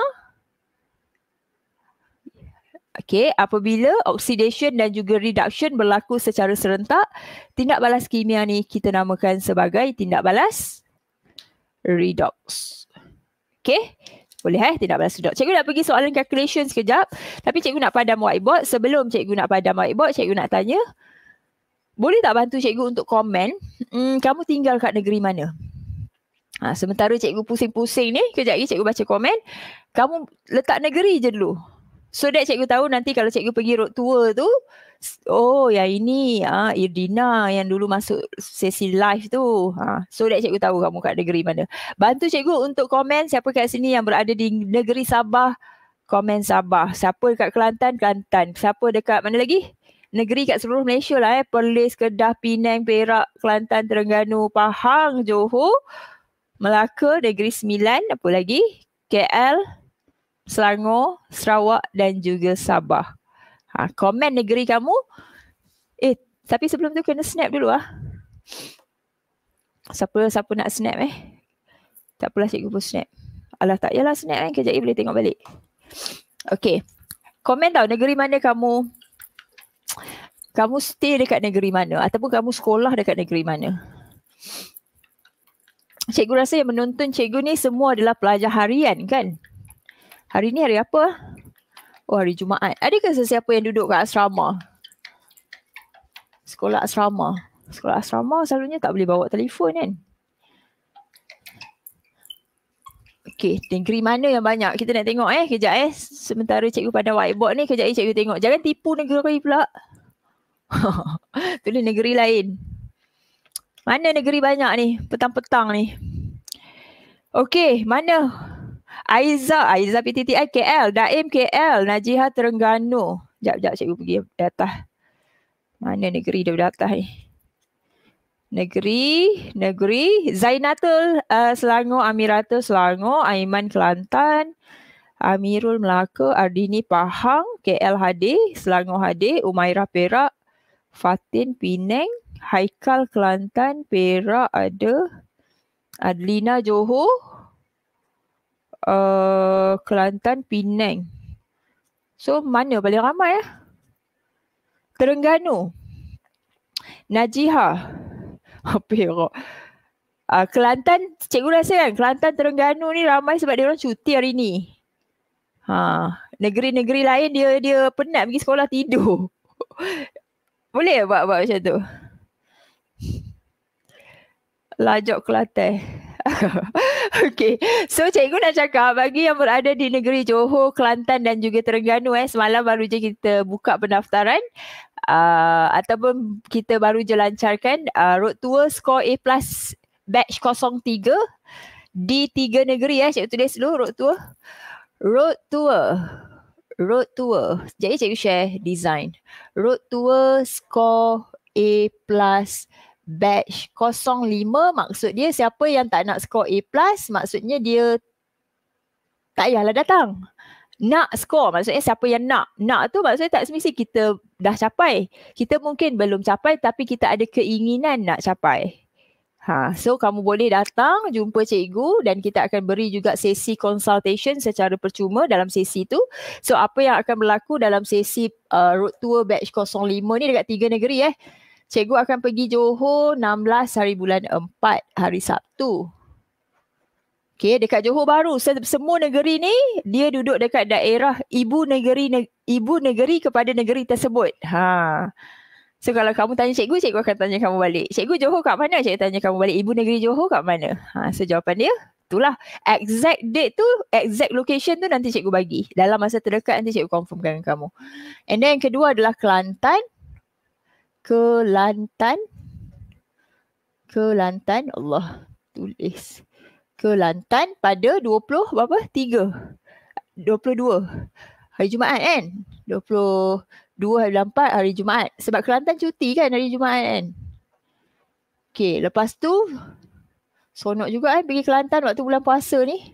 Okay, apabila oxidation dan juga reduction berlaku secara serentak, tindak balas kimia ni kita namakan sebagai tindak balas redox. Okay, boleh eh tindak balas redox. Cikgu nak pergi soalan calculation sekejap, tapi cikgu nak padam whiteboard. Sebelum cikgu nak padam whiteboard, cikgu nak tanya boleh tak bantu cikgu untuk komen hmm, kamu tinggal kat negeri mana? Ha, sementara cikgu pusing-pusing ni, kejap lagi cikgu baca komen, kamu letak negeri je dulu. So that cikgu tahu nanti kalau cikgu pergi road tour tu, oh ya ini ah ha, Irdina yang dulu masuk sesi live tu. Ha, so that cikgu tahu kamu kat negeri mana. Bantu cikgu untuk komen siapa kat sini yang berada di negeri Sabah, komen Sabah. Siapa dekat Kelantan, Kelantan. Siapa dekat mana lagi? negeri kat seluruh Malaysia lah eh. Perlis, Kedah, Penang, Perak, Kelantan, Terengganu, Pahang, Johor, Melaka, Negeri Sembilan, apa lagi? KL, Selangor, Sarawak dan juga Sabah. Ha, komen negeri kamu. Eh, tapi sebelum tu kena snap dulu ah. Siapa siapa nak snap eh? Tak apalah cikgu pun snap. Alah tak yalah snap kan eh. kejap eh, boleh tengok balik. Okay. Komen tau negeri mana kamu kamu stay dekat negeri mana ataupun kamu sekolah dekat negeri mana. Cikgu rasa yang menonton cikgu ni semua adalah pelajar harian kan? Hari ni hari apa? Oh hari Jumaat. Adakah sesiapa yang duduk kat asrama? Sekolah asrama. Sekolah asrama selalunya tak boleh bawa telefon kan? Okay, negeri mana yang banyak? Kita nak tengok eh, kejap eh. Sementara cikgu pada whiteboard ni, kejap eh cikgu tengok. Jangan tipu negeri pula. *laughs* Tulis negeri lain. Mana negeri banyak ni? Petang-petang ni. Okay, mana? Aiza, Aiza PTTI KL, Daim KL, Najihah Terengganu. Sekejap, sekejap cikgu pergi data. Mana negeri dia berdata ni? negeri negeri Zainatul uh, Selangor Amiratul Selangor Aiman Kelantan Amirul Melaka Ardini Pahang KL Hadi Selangor Hadi Umaira Perak Fatin Pinang Haikal Kelantan Perak ada Adlina Johor uh, Kelantan Pinang So mana paling ramai ya? Terengganu Najihah Perak. *laughs* Uh, ah, Kelantan, cikgu rasa kan Kelantan Terengganu ni ramai sebab dia orang cuti hari ni. Ha, negeri-negeri lain dia dia penat pergi sekolah tidur. *laughs* Boleh buat buat macam tu. Lajok kelate. *laughs* Okey, So cikgu nak cakap bagi yang berada di negeri Johor, Kelantan dan juga Terengganu eh. Semalam baru je kita buka pendaftaran uh, ataupun kita baru je lancarkan uh, Road Tour Score A Plus Batch 03 di tiga negeri ya Cikgu tulis dulu Road Tour. Road Tour. Road Tour. Jadi ya Cikgu share design. Road Tour Score A Plus Batch 05 maksud dia siapa yang tak nak score A plus maksudnya dia tak payahlah datang nak score maksudnya siapa yang nak nak tu maksudnya tak semisi kita dah capai kita mungkin belum capai tapi kita ada keinginan nak capai ha so kamu boleh datang jumpa cikgu dan kita akan beri juga sesi consultation secara percuma dalam sesi tu so apa yang akan berlaku dalam sesi uh, road tour batch 05 ni dekat tiga negeri eh cikgu akan pergi Johor 16 hari bulan 4 hari Sabtu Okay, dekat Johor Bahru semua negeri ni dia duduk dekat daerah ibu negeri ne, ibu negeri kepada negeri tersebut. Ha. So kalau kamu tanya cikgu, cikgu akan tanya kamu balik. Cikgu Johor kat mana? Cikgu tanya kamu balik. Ibu negeri Johor kat mana? Ha, so jawapan dia, itulah. Exact date tu, exact location tu nanti cikgu bagi. Dalam masa terdekat nanti cikgu confirmkan dengan kamu. And then yang kedua adalah Kelantan. Kelantan. Kelantan. Allah tulis. Kelantan pada 20 berapa? 3. 22. Hari Jumaat kan? 22 hari 4 hari Jumaat. Sebab Kelantan cuti kan hari Jumaat kan? Okay, lepas tu Sonok juga kan pergi Kelantan waktu bulan puasa ni.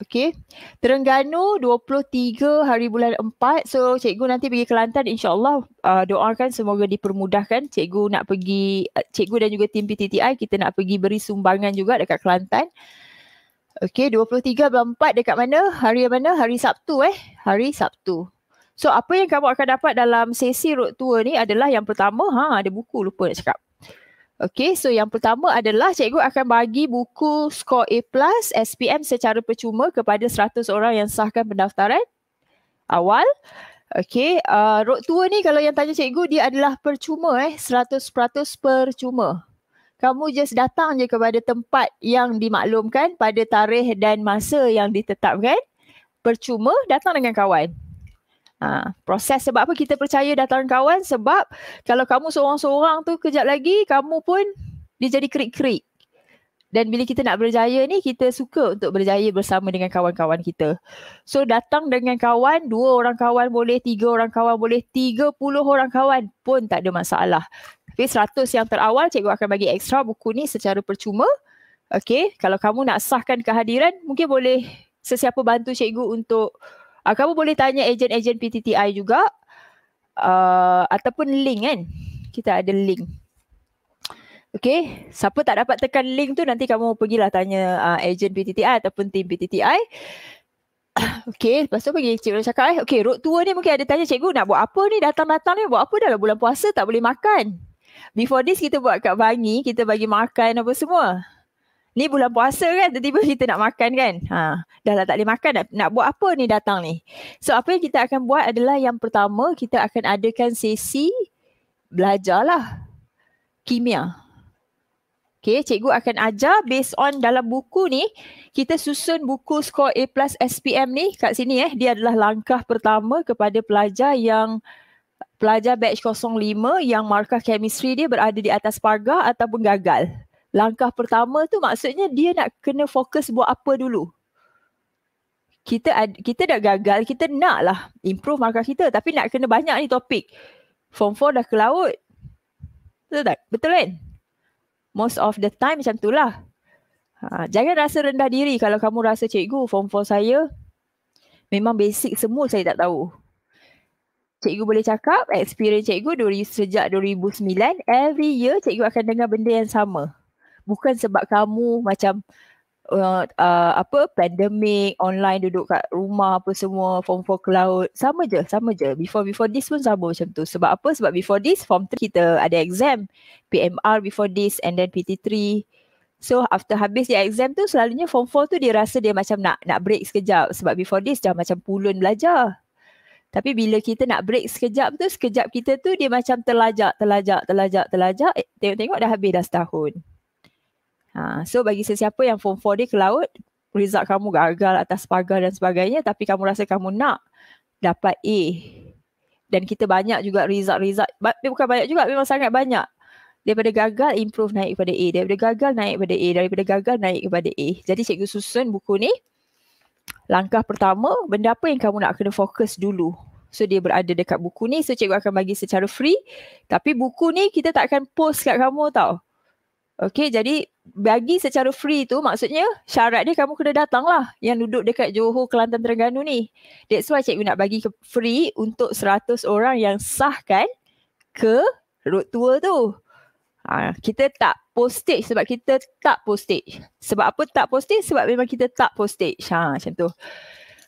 Okay. Terengganu 23 hari bulan 4. So cikgu nanti pergi Kelantan insyaAllah uh, doakan semoga dipermudahkan. Cikgu nak pergi, uh, cikgu dan juga tim PTTI kita nak pergi beri sumbangan juga dekat Kelantan. Okay 23 bulan 4 dekat mana? Hari mana? Hari Sabtu eh. Hari Sabtu. So apa yang kamu akan dapat dalam sesi road tour ni adalah yang pertama, ha ada buku lupa nak cakap. Okay, so yang pertama adalah cikgu akan bagi buku skor A plus SPM secara percuma kepada 100 orang yang sahkan pendaftaran awal. Okay, uh, road tour ni kalau yang tanya cikgu dia adalah percuma eh, 100% percuma. Kamu just datang je kepada tempat yang dimaklumkan pada tarikh dan masa yang ditetapkan. Percuma datang dengan kawan. Ha, proses sebab apa kita percaya datang kawan sebab kalau kamu seorang-seorang tu kejap lagi kamu pun dia jadi krik-krik. Dan bila kita nak berjaya ni kita suka untuk berjaya bersama dengan kawan-kawan kita. So datang dengan kawan, dua orang kawan boleh, tiga orang kawan boleh, tiga puluh orang kawan pun tak ada masalah. Tapi seratus yang terawal cikgu akan bagi ekstra buku ni secara percuma. Okay, kalau kamu nak sahkan kehadiran mungkin boleh sesiapa bantu cikgu untuk Uh, kamu boleh tanya ejen-ejen PTTI juga uh, ataupun link kan. Kita ada link. Okay, siapa tak dapat tekan link tu nanti kamu pergilah tanya uh, ah, ejen PTTI ataupun tim PTTI. *coughs* Okay, lepas tu pergi cikgu cakap eh. Okay, road tour ni mungkin ada tanya cikgu nak buat apa ni datang-datang ni buat apa dalam bulan puasa tak boleh makan. Before this kita buat kat Bangi, kita bagi makan apa semua ni bulan puasa kan tiba-tiba kita nak makan kan ha dah lah tak boleh makan nak, nak buat apa ni datang ni so apa yang kita akan buat adalah yang pertama kita akan adakan sesi belajarlah kimia Okay, cikgu akan ajar based on dalam buku ni, kita susun buku skor A plus SPM ni kat sini eh. Dia adalah langkah pertama kepada pelajar yang, pelajar batch 05 yang markah chemistry dia berada di atas pagar ataupun gagal langkah pertama tu maksudnya dia nak kena fokus buat apa dulu. Kita ad, kita dah gagal, kita nak lah improve markah kita tapi nak kena banyak ni topik. Form 4 dah ke laut. Betul tak? Betul kan? Most of the time macam tu lah. Ha, jangan rasa rendah diri kalau kamu rasa cikgu form 4 saya memang basic semua saya tak tahu. Cikgu boleh cakap experience cikgu dari sejak 2009 every year cikgu akan dengar benda yang sama bukan sebab kamu macam uh, uh, apa pandemik online duduk kat rumah apa semua form 4 cloud sama je sama je before before this pun sama macam tu sebab apa sebab before this form 3 kita ada exam PMR before this and then PT3 So after habis dia exam tu selalunya form 4 tu dia rasa dia macam nak nak break sekejap sebab before this dah macam pulun belajar. Tapi bila kita nak break sekejap tu sekejap kita tu dia macam terlajak terlajak terlajak terlajak eh, tengok-tengok dah habis dah setahun. Ha, so bagi sesiapa yang form 4 dia ke laut, result kamu gagal atas pagar dan sebagainya tapi kamu rasa kamu nak dapat A. Dan kita banyak juga result-result, bukan banyak juga, memang sangat banyak. Daripada gagal, improve naik kepada A. Daripada gagal, naik kepada A. Daripada gagal, naik kepada A. Jadi cikgu susun buku ni, langkah pertama, benda apa yang kamu nak kena fokus dulu. So dia berada dekat buku ni, so cikgu akan bagi secara free. Tapi buku ni kita tak akan post kat kamu tau. Okay jadi bagi secara free tu maksudnya syarat dia kamu kena datang lah yang duduk dekat Johor Kelantan Terengganu ni. That's why cikgu nak bagi free untuk 100 orang yang sahkan ke road tour tu. Ha, kita tak postage sebab kita tak postage. Sebab apa tak postage? Sebab memang kita tak postage. Ha, macam tu.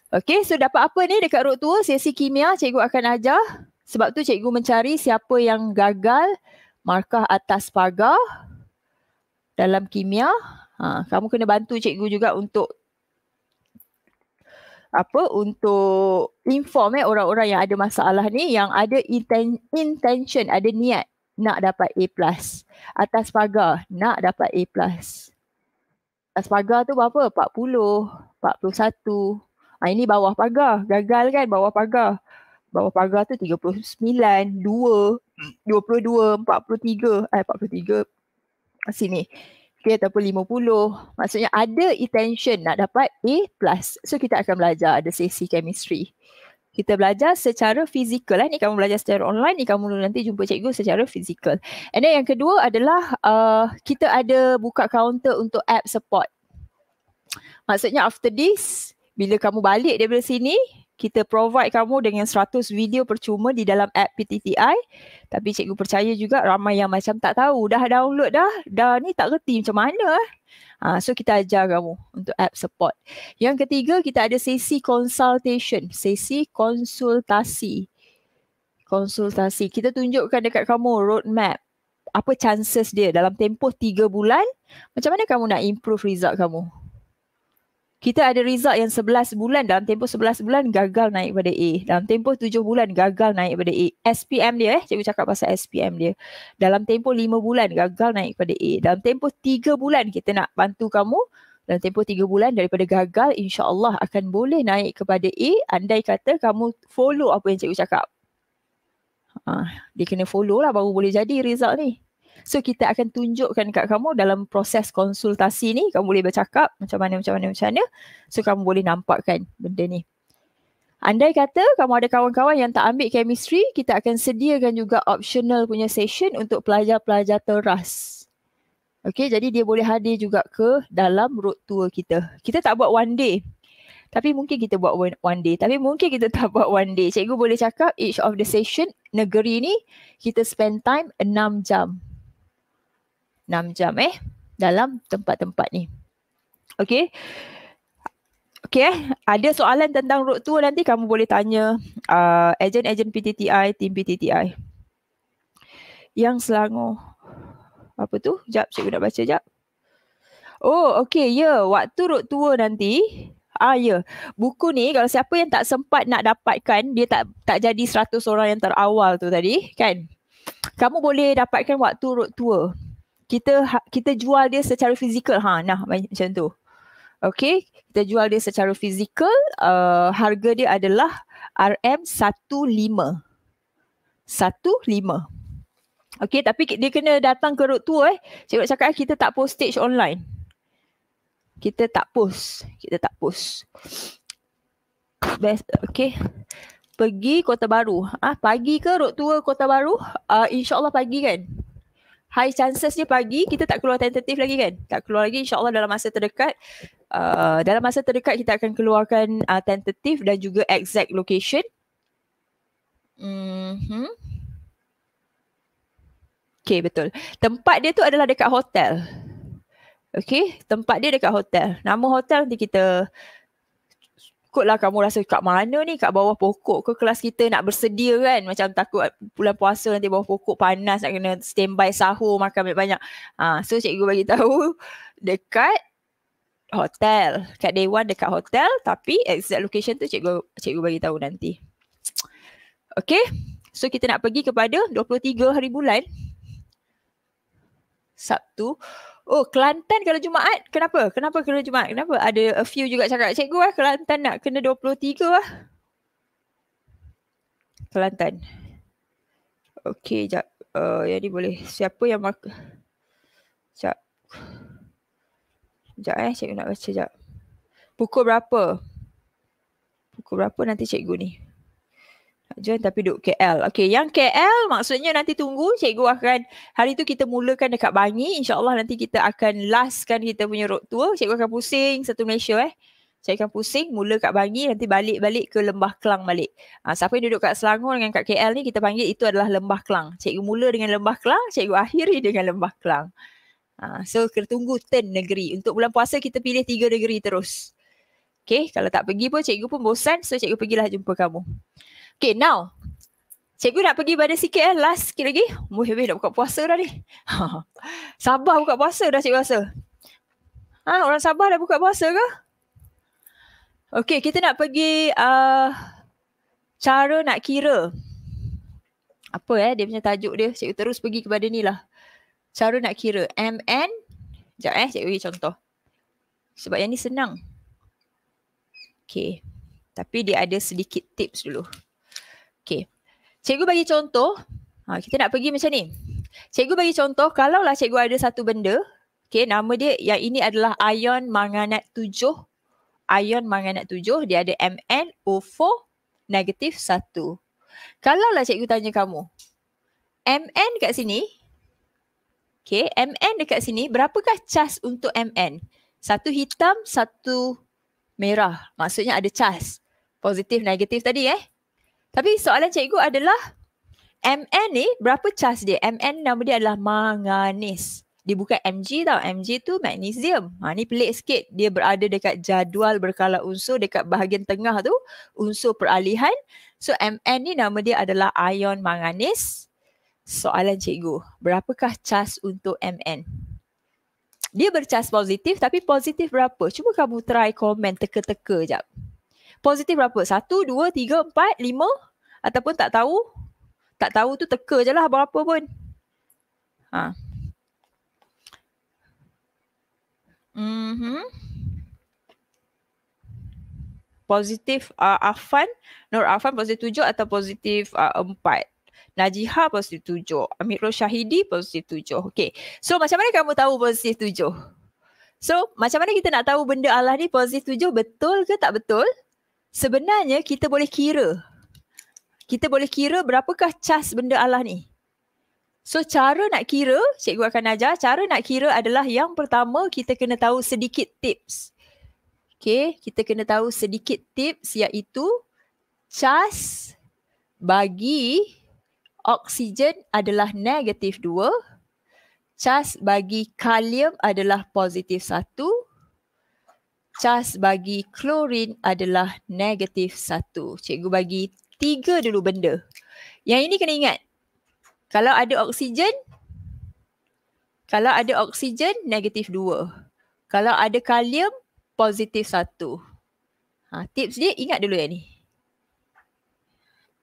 Okay so dapat apa ni dekat road tour sesi kimia cikgu akan ajar. Sebab tu cikgu mencari siapa yang gagal markah atas pagar dalam kimia ha, kamu kena bantu cikgu juga untuk apa untuk inform eh orang-orang yang ada masalah ni yang ada inten- intention ada niat nak dapat A+ plus. atas pagar nak dapat A+ plus. atas pagar tu berapa 40 41 ha, ini bawah pagar gagal kan bawah pagar bawah pagar tu 39 2 22 43 eh 43 sini okay, ataupun 50. Maksudnya ada intention nak dapat A plus. So kita akan belajar ada sesi chemistry. Kita belajar secara fizikal. Eh. Ni kamu belajar secara online, ni kamu nanti jumpa cikgu secara fizikal. And then yang kedua adalah uh, kita ada buka counter untuk app support. Maksudnya after this, bila kamu balik daripada sini, kita provide kamu dengan 100 video percuma di dalam app PTTI tapi cikgu percaya juga ramai yang macam tak tahu dah download dah dah ni tak reti macam mana eh ha, so kita ajar kamu untuk app support yang ketiga kita ada sesi consultation sesi konsultasi konsultasi kita tunjukkan dekat kamu roadmap apa chances dia dalam tempoh 3 bulan macam mana kamu nak improve result kamu kita ada result yang 11 bulan dalam tempoh 11 bulan gagal naik kepada A dalam tempoh 7 bulan gagal naik kepada A SPM dia eh cikgu cakap pasal SPM dia dalam tempoh 5 bulan gagal naik kepada A dalam tempoh 3 bulan kita nak bantu kamu dalam tempoh 3 bulan daripada gagal insyaallah akan boleh naik kepada A andai kata kamu follow apa yang cikgu cakap ha, dia kena follow lah baru boleh jadi result ni So kita akan tunjukkan dekat kamu dalam proses konsultasi ni kamu boleh bercakap macam mana macam mana macam mana. So kamu boleh nampakkan benda ni. Andai kata kamu ada kawan-kawan yang tak ambil chemistry, kita akan sediakan juga optional punya session untuk pelajar-pelajar teras. Okay, jadi dia boleh hadir juga ke dalam road tour kita. Kita tak buat one day. Tapi mungkin kita buat one day. Tapi mungkin kita tak buat one day. Cikgu boleh cakap each of the session negeri ni kita spend time 6 jam. 6 jam eh dalam tempat-tempat ni. Okay. Okay eh. Ada soalan tentang road tour nanti kamu boleh tanya ejen-ejen uh, PTTI, tim PTTI. Yang Selangor. Apa tu? Sekejap, cikgu nak baca sekejap. Oh, okay. Ya, yeah. waktu road tour nanti. Ah, ya. Yeah. Buku ni kalau siapa yang tak sempat nak dapatkan, dia tak tak jadi 100 orang yang terawal tu tadi, kan? Kamu boleh dapatkan waktu road tour kita ha, kita jual dia secara fizikal ha nah macam tu okey kita jual dia secara fizikal uh, harga dia adalah RM15 15 okey tapi dia kena datang ke road tu eh cikgu cakap eh, kita tak postage online kita tak post kita tak post best okey pergi kota baru ah pagi ke road tour kota baru uh, ah, insyaallah pagi kan high chances dia pagi kita tak keluar tentative lagi kan tak keluar lagi insyaallah dalam masa terdekat uh, dalam masa terdekat kita akan keluarkan uh, tentative dan juga exact location mm-hmm. Okay betul tempat dia tu adalah dekat hotel Okay tempat dia dekat hotel nama hotel nanti kita lah kamu rasa kat mana ni kat bawah pokok ke kelas kita nak bersedia kan macam takut bulan puasa nanti bawah pokok panas nak kena standby sahur makan banyak-banyak. Ha, so cikgu bagi tahu *laughs* dekat hotel. Kat Dewan dekat hotel tapi exact location tu cikgu cikgu bagi tahu nanti. Okay. So kita nak pergi kepada 23 hari bulan. Sabtu. Oh Kelantan kalau Jumaat kenapa? Kenapa kena Jumaat? Kenapa? Ada a few juga cakap cikgu lah Kelantan nak kena 23 lah. Kelantan. Okay jap. Uh, eh, jadi boleh. Siapa yang mark? Jap. Jap eh cikgu nak baca jap. Pukul berapa? Pukul berapa nanti cikgu ni? Jangan tapi duduk KL. Okay, yang KL maksudnya nanti tunggu cikgu akan hari tu kita mulakan dekat Bangi. InsyaAllah nanti kita akan lastkan kita punya road tour. Cikgu akan pusing satu Malaysia eh. Saya akan pusing, mula kat Bangi, nanti balik-balik ke Lembah Kelang balik. Ha, siapa yang duduk kat Selangor dengan kat KL ni, kita panggil itu adalah Lembah Kelang. Cikgu mula dengan Lembah Kelang, cikgu akhiri dengan Lembah Kelang. Ha, so, kita tunggu turn negeri. Untuk bulan puasa, kita pilih tiga negeri terus. Okay, kalau tak pergi pun cikgu pun bosan. So, cikgu pergilah jumpa kamu. Okay now Cikgu nak pergi badan sikit eh Last sikit lagi Muih-muih nak buka puasa dah ni *laughs* Sabah buka puasa dah cikgu rasa ha, Orang Sabah dah buka puasa ke? Okay kita nak pergi uh, Cara nak kira Apa eh dia punya tajuk dia Cikgu terus pergi kepada ni lah Cara nak kira MN Sekejap eh cikgu bagi contoh Sebab yang ni senang Okay tapi dia ada sedikit tips dulu. Okay. Cikgu bagi contoh. Ha, kita nak pergi macam ni. Cikgu bagi contoh. Kalaulah cikgu ada satu benda. Okay. Nama dia yang ini adalah ion manganat tujuh. Ion manganat tujuh. Dia ada MnO4 negatif satu. Kalaulah cikgu tanya kamu. Mn dekat sini. Okay. Mn dekat sini. Berapakah cas untuk Mn? Satu hitam, satu merah. Maksudnya ada cas. Positif, negatif tadi eh. Tapi soalan cikgu adalah MN ni berapa cas dia? MN nama dia adalah manganis. Dia bukan Mg tau. Mg tu magnesium. Ha, ni pelik sikit. Dia berada dekat jadual berkala unsur dekat bahagian tengah tu. Unsur peralihan. So MN ni nama dia adalah ion manganis. Soalan cikgu. Berapakah cas untuk MN? Dia bercas positif tapi positif berapa? Cuba kamu try komen teka-teka jap positif berapa? Satu, dua, tiga, empat, lima ataupun tak tahu. Tak tahu tu teka je lah berapa pun. Ha. Mm-hmm. Positif uh, Afan, Nur Afan positif tujuh atau positif uh, empat. Najihah positif tujuh. Amirul Syahidi positif tujuh. Okay. So macam mana kamu tahu positif tujuh? So macam mana kita nak tahu benda Allah ni positif tujuh betul ke tak betul? sebenarnya kita boleh kira kita boleh kira berapakah cas benda Allah ni. So cara nak kira, cikgu akan ajar, cara nak kira adalah yang pertama kita kena tahu sedikit tips. Okay, kita kena tahu sedikit tips iaitu cas bagi oksigen adalah negatif 2, cas bagi kalium adalah positif 1, cas bagi klorin adalah negatif satu. Cikgu bagi tiga dulu benda. Yang ini kena ingat. Kalau ada oksigen, kalau ada oksigen, negatif dua. Kalau ada kalium, positif satu. Ha, tips dia, ingat dulu yang ni.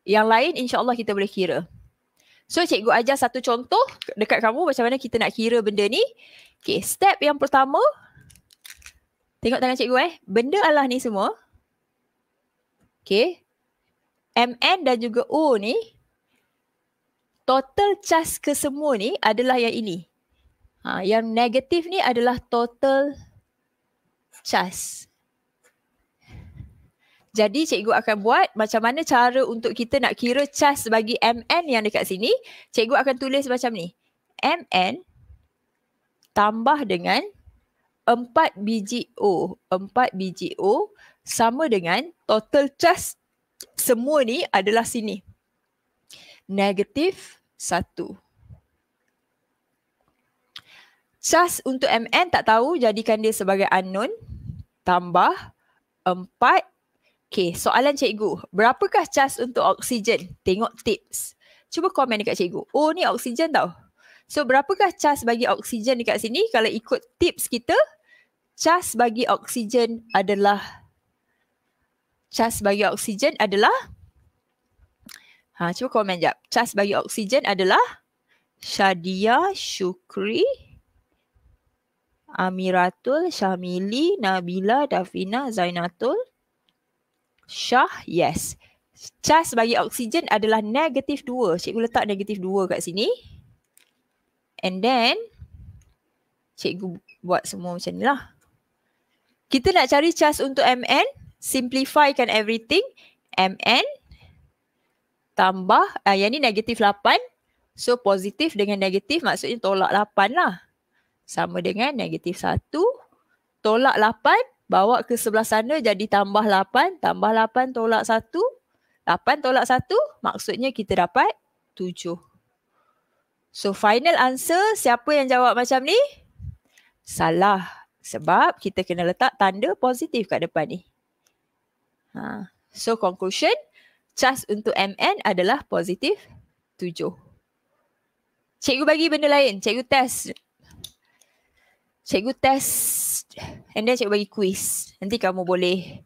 Yang lain, insyaAllah kita boleh kira. So, cikgu ajar satu contoh dekat kamu macam mana kita nak kira benda ni. Okay, step yang pertama, Tengok tangan cikgu eh. Benda Allah ni semua. Okay. MN dan juga O ni. Total charge kesemua ni adalah yang ini. Ha, yang negatif ni adalah total charge. Jadi cikgu akan buat macam mana cara untuk kita nak kira charge bagi MN yang dekat sini. Cikgu akan tulis macam ni. MN tambah dengan empat biji O. Empat biji O sama dengan total charge semua ni adalah sini. Negatif satu. Charge untuk MN tak tahu jadikan dia sebagai unknown. Tambah empat. Okay, soalan cikgu. Berapakah charge untuk oksigen? Tengok tips. Cuba komen dekat cikgu. O oh, ni oksigen tau. So berapakah charge bagi oksigen dekat sini kalau ikut tips kita cas bagi oksigen adalah cas bagi oksigen adalah ha cuba komen jap cas bagi oksigen adalah Shadia Shukri Amiratul Syamili Nabila Davina Zainatul Shah yes cas bagi oksigen adalah negatif 2 cikgu letak negatif 2 kat sini and then cikgu buat semua macam ni lah kita nak cari cas untuk MN, simplifykan everything. MN tambah, uh, yang ni negatif 8. So positif dengan negatif maksudnya tolak 8 lah. Sama dengan negatif 1. Tolak 8, bawa ke sebelah sana jadi tambah 8. Tambah 8, tolak 1. 8 tolak 1, maksudnya kita dapat 7. So final answer siapa yang jawab macam ni? Salah. Sebab kita kena letak tanda positif kat depan ni. Ha. So conclusion, charge untuk MN adalah positif 7. Cikgu bagi benda lain. Cikgu test. Cikgu test and then cikgu bagi quiz. Nanti kamu boleh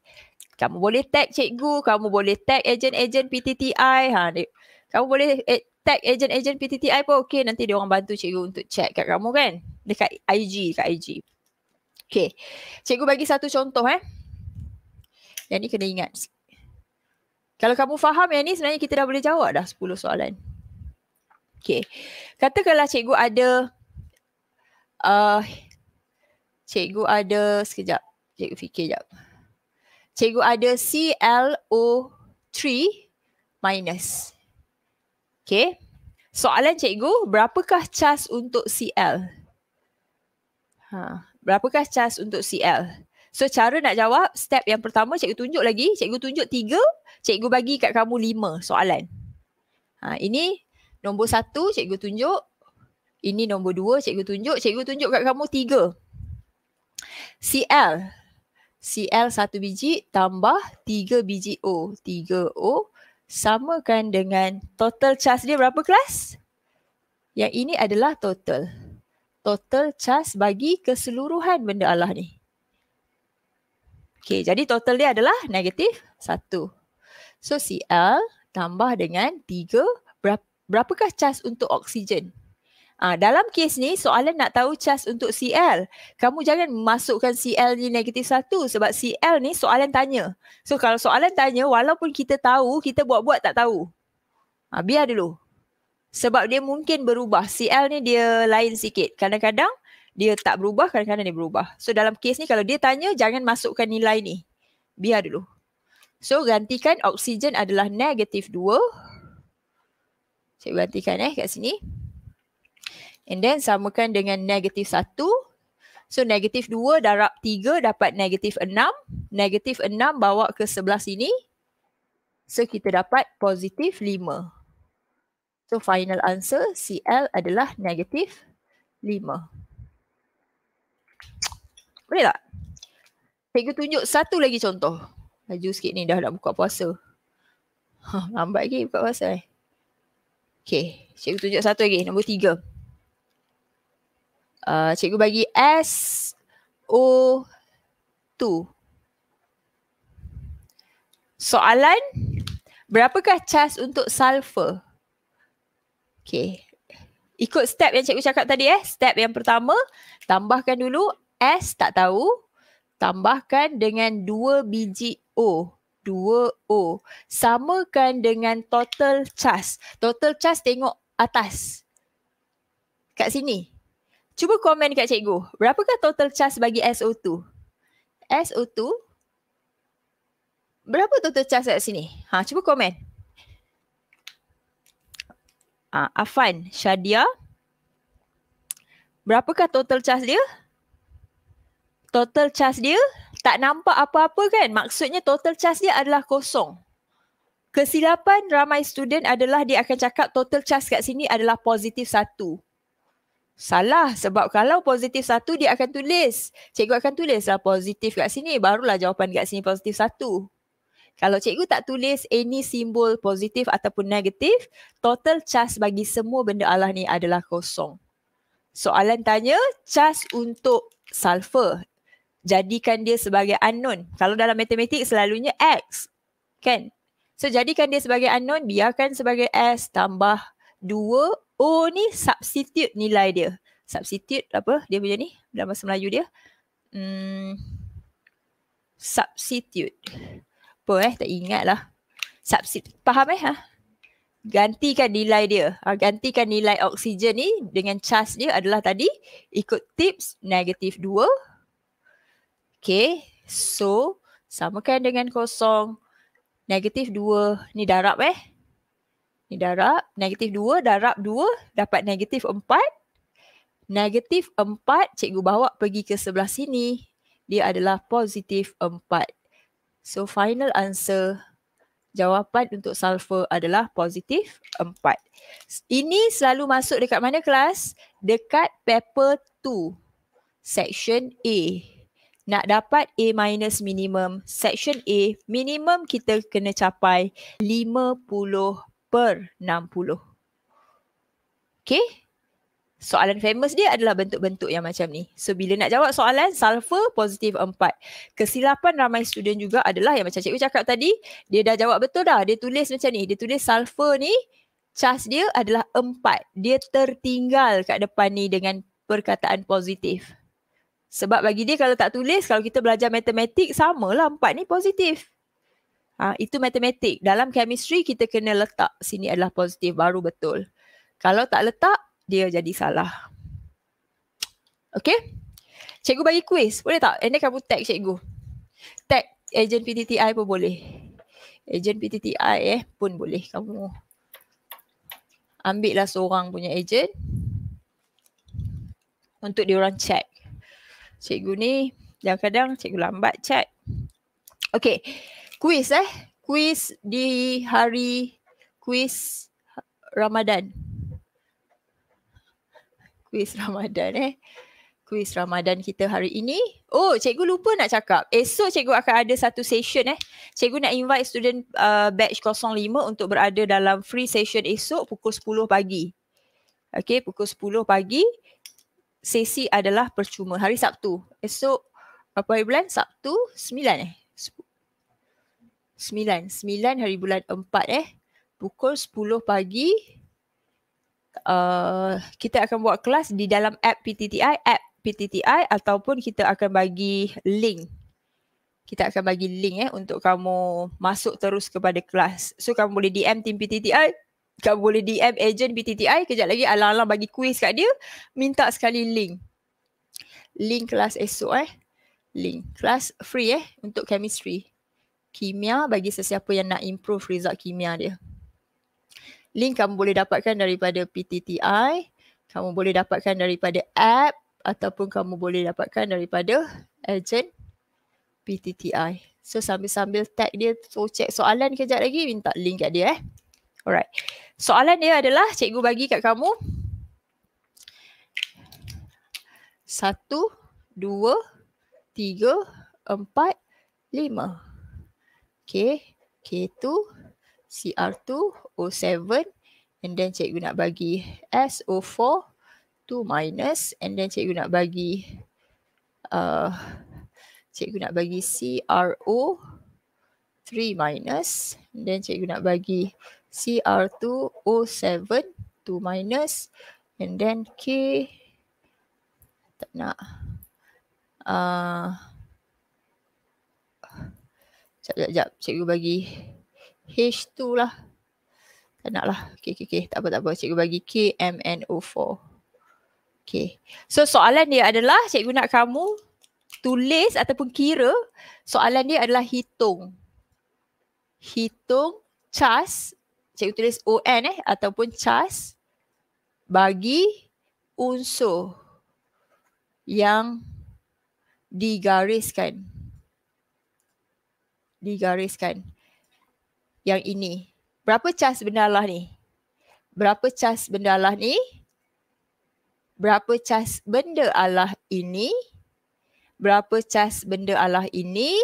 kamu boleh tag cikgu, kamu boleh tag agent-agent PTTI. Ha, kamu boleh eh, tag agent-agent PTTI pun okey. Nanti dia orang bantu cikgu untuk check kat kamu kan. Dekat IG, dekat IG. Okay. Cikgu bagi satu contoh eh. Yang ni kena ingat. Kalau kamu faham yang ni sebenarnya kita dah boleh jawab dah 10 soalan. Okay. Katakanlah cikgu ada uh, cikgu ada sekejap. Cikgu fikir sekejap. Cikgu ada ClO3 minus. Okay. Soalan cikgu, berapakah cas untuk Cl? Ha berapakah cas untuk CL? So cara nak jawab, step yang pertama cikgu tunjuk lagi. Cikgu tunjuk tiga, cikgu bagi kat kamu lima soalan. Ha, ini nombor satu cikgu tunjuk. Ini nombor dua cikgu tunjuk. Cikgu tunjuk kat kamu tiga. CL. CL satu biji tambah tiga biji O. Tiga O samakan dengan total charge dia berapa kelas? Yang ini adalah total. Total total charge bagi keseluruhan benda Allah ni. Okay, jadi total dia adalah negatif 1. So CL tambah dengan 3. Berapakah charge untuk oksigen? Ah, dalam kes ni soalan nak tahu charge untuk CL. Kamu jangan masukkan CL ni negatif 1 sebab CL ni soalan tanya. So kalau soalan tanya walaupun kita tahu, kita buat-buat tak tahu. Ah, biar dulu sebab dia mungkin berubah. CL ni dia lain sikit. Kadang-kadang dia tak berubah, kadang-kadang dia berubah. So dalam kes ni kalau dia tanya jangan masukkan nilai ni. Biar dulu. So gantikan oksigen adalah negatif 2. Saya gantikan eh kat sini. And then samakan dengan negatif 1. So negatif 2 darab 3 dapat negatif 6. Negatif 6 bawa ke sebelah sini. So kita dapat positif 5. So final answer CL adalah negatif 5. Boleh tak? Cikgu tunjuk satu lagi contoh. Laju sikit ni dah nak buka puasa. Ha, lambat lagi buka puasa eh. Okay. Cikgu tunjuk satu lagi. Nombor tiga. Uh, cikgu bagi S O 2. Soalan, berapakah charge untuk sulfur? Okay. Ikut step yang cikgu cakap tadi eh. Step yang pertama, tambahkan dulu S tak tahu. Tambahkan dengan dua biji O. dua o Samakan dengan total charge. Total charge tengok atas. Kat sini. Cuba komen kat cikgu. Berapakah total charge bagi SO2? SO2. Berapa total charge kat sini? Ha, cuba Komen uh, Afan Shadia. Berapakah total charge dia? Total charge dia tak nampak apa-apa kan? Maksudnya total charge dia adalah kosong. Kesilapan ramai student adalah dia akan cakap total charge kat sini adalah positif satu. Salah sebab kalau positif satu dia akan tulis. Cikgu akan tulislah positif kat sini barulah jawapan kat sini positif satu. Kalau cikgu tak tulis any simbol positif ataupun negatif, total charge bagi semua benda Allah ni adalah kosong. Soalan tanya, charge untuk sulfur. Jadikan dia sebagai unknown. Kalau dalam matematik selalunya X. Kan? So jadikan dia sebagai unknown, biarkan sebagai S tambah 2. O ni substitute nilai dia. Substitute apa dia punya ni dalam bahasa Melayu dia. Hmm, substitute apa eh tak ingat lah Subsid, faham eh ha? Gantikan nilai dia ha, Gantikan nilai oksigen ni dengan charge dia adalah tadi Ikut tips negatif 2 Okay so samakan dengan kosong Negatif 2 ni darab eh Ni darab negatif 2 darab 2 dapat negatif 4 Negatif 4 cikgu bawa pergi ke sebelah sini Dia adalah positif 4 So final answer jawapan untuk sulfur adalah positif 4. Ini selalu masuk dekat mana kelas? Dekat paper 2 section A. Nak dapat A minus minimum section A minimum kita kena capai 50 per 60. Okay, soalan famous dia adalah bentuk-bentuk yang macam ni. So bila nak jawab soalan, sulfur positif empat Kesilapan ramai student juga adalah yang macam cikgu cakap tadi, dia dah jawab betul dah. Dia tulis macam ni, dia tulis sulfur ni, charge dia adalah empat Dia tertinggal kat depan ni dengan perkataan positif. Sebab bagi dia kalau tak tulis, kalau kita belajar matematik, samalah 4 ni positif. Ha, itu matematik. Dalam chemistry kita kena letak sini adalah positif baru betul. Kalau tak letak, dia jadi salah. Okay. Cikgu bagi kuis. Boleh tak? And then kamu tag cikgu. Tag agent PTTI pun boleh. agent PTTI eh pun boleh. Kamu ambil lah seorang punya agent Untuk diorang check. Cikgu ni kadang-kadang cikgu lambat check. Okay. Kuis eh. Kuis di hari kuis Ramadan kuis *laughs* Ramadan eh. Kuis Ramadan kita hari ini. Oh, cikgu lupa nak cakap. Esok cikgu akan ada satu session eh. Cikgu nak invite student uh, batch 05 untuk berada dalam free session esok pukul 10 pagi. Okay, pukul 10 pagi. Sesi adalah percuma. Hari Sabtu. Esok, apa hari bulan? Sabtu 9 eh. 9. 9 hari bulan 4 eh. Pukul 10 pagi uh, kita akan buat kelas di dalam app PTTI, app PTTI ataupun kita akan bagi link kita akan bagi link eh untuk kamu masuk terus kepada kelas. So kamu boleh DM tim PTTI, kamu boleh DM ejen PTTI, kejap lagi alang-alang bagi kuis kat dia, minta sekali link. Link kelas esok eh. Link kelas free eh untuk chemistry. Kimia bagi sesiapa yang nak improve result kimia dia link kamu boleh dapatkan daripada PTTI, kamu boleh dapatkan daripada app ataupun kamu boleh dapatkan daripada agent PTTI. So sambil-sambil tag dia, so check soalan kejap lagi, minta link kat dia eh. Alright. Soalan dia adalah cikgu bagi kat kamu. Satu, dua, tiga, empat, lima. Okay. K2, CR2 O7 and then cikgu nak bagi SO4 2 minus and then cikgu nak bagi uh, cikgu nak bagi CRO 3 minus and then cikgu nak bagi CR2 O7 2 minus and then K tak nak uh, sekejap, sekejap cikgu bagi H2 lah. Tak nak lah. Okay, okay, okay. Tak apa, tak apa. Cikgu bagi K, M, N, O, 4. Okay. So soalan dia adalah cikgu nak kamu tulis ataupun kira soalan dia adalah hitung. Hitung cas cikgu tulis O N eh ataupun cas bagi unsur yang digariskan. Digariskan yang ini. Berapa cas benda Allah ni? Berapa cas benda Allah ni? Berapa cas benda Allah ini? Berapa cas benda Allah ini?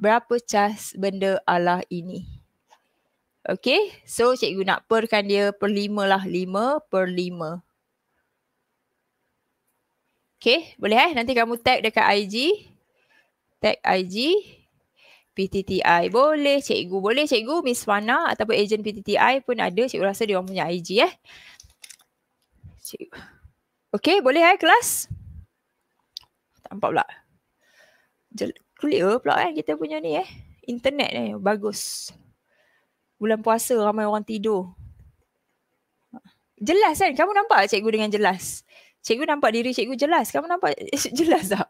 Berapa cas benda Allah ini? Okay, so cikgu nak perkan dia per lima lah. Lima per lima. Okay, boleh eh? Nanti kamu tag dekat IG. Tag IG. PTTI boleh, cikgu boleh, cikgu Miss Wana ataupun ejen PTTI pun ada. Cikgu rasa dia orang punya IG eh. Cikgu. Okay boleh eh kelas? Tak nampak pula. Jel- clear pula eh kita punya ni eh. Internet ni eh, bagus. Bulan puasa ramai orang tidur. Jelas kan? Kamu nampak cikgu dengan jelas? Cikgu nampak diri cikgu jelas. Kamu nampak *laughs* jelas tak?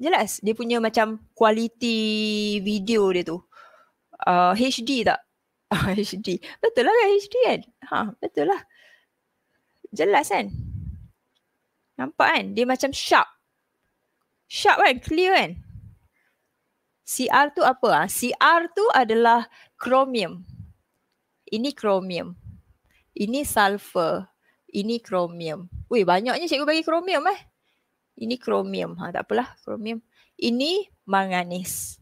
jelas dia punya macam kualiti video dia tu. Uh, ah, HD tak? HD. *laughs* Ah, betul lah kan HD kan? Ha, betul lah. Jelas kan? Nampak kan? Dia macam sharp. Sharp kan? Clear kan? CR tu apa? ah? CR tu adalah chromium. Ini chromium. Ini sulfur. Ini chromium. Weh banyaknya cikgu bagi chromium eh. Ini kromium. Ha, tak apalah kromium. Ini manganis.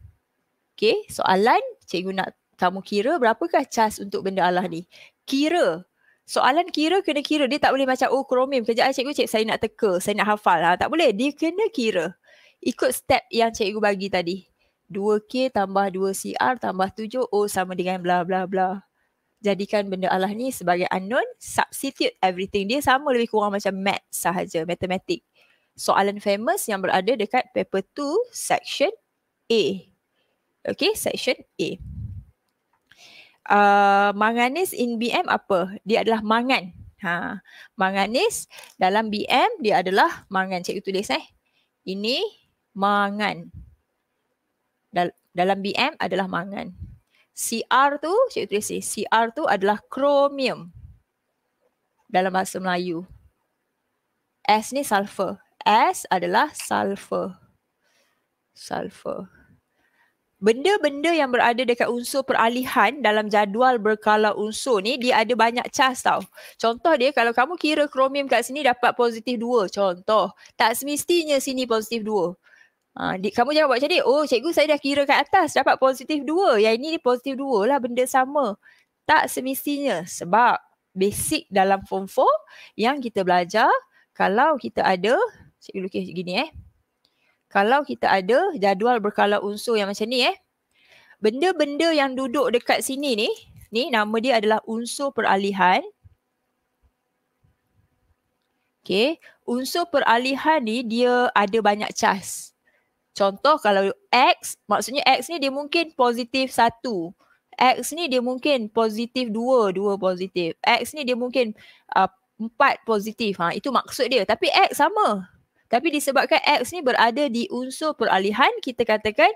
Okay soalan cikgu nak kamu kira berapakah cas untuk benda Allah ni? Kira. Soalan kira kena kira. Dia tak boleh macam oh kromium. Kejap lah cikgu cik saya nak teka. Saya nak hafal. Ha, tak boleh. Dia kena kira. Ikut step yang cikgu bagi tadi. 2K tambah 2CR tambah 7O sama dengan bla bla bla. Jadikan benda Allah ni sebagai unknown. Substitute everything. Dia sama lebih kurang macam math sahaja. Matematik soalan famous yang berada dekat paper 2 section A. Okay, section A. Uh, manganis in BM apa? Dia adalah mangan. Ha. Manganis dalam BM dia adalah mangan. Cikgu tulis eh. Ini mangan. Dal- dalam BM adalah mangan. CR tu, cikgu tulis ni. CR tu adalah kromium. Dalam bahasa Melayu. S ni sulfur. S adalah sulfur. Sulfur. Benda-benda yang berada dekat unsur peralihan dalam jadual berkala unsur ni dia ada banyak cas tau. Contoh dia kalau kamu kira kromium kat sini dapat positif 2 contoh. Tak semestinya sini positif 2. Ha, di, kamu jangan buat macam ni. Oh cikgu saya dah kira kat atas dapat positif 2. Yang ini ni positif 2 lah benda sama. Tak semestinya sebab basic dalam form 4 yang kita belajar kalau kita ada Cikgu lukis gini eh. Kalau kita ada jadual berkala unsur yang macam ni eh. Benda-benda yang duduk dekat sini ni, ni nama dia adalah unsur peralihan. Okay. Unsur peralihan ni dia ada banyak cas. Contoh kalau X, maksudnya X ni dia mungkin positif satu. X ni dia mungkin positif dua, dua positif. X ni dia mungkin uh, empat positif. Ha, itu maksud dia. Tapi X sama. Tapi disebabkan X ni berada di unsur peralihan, kita katakan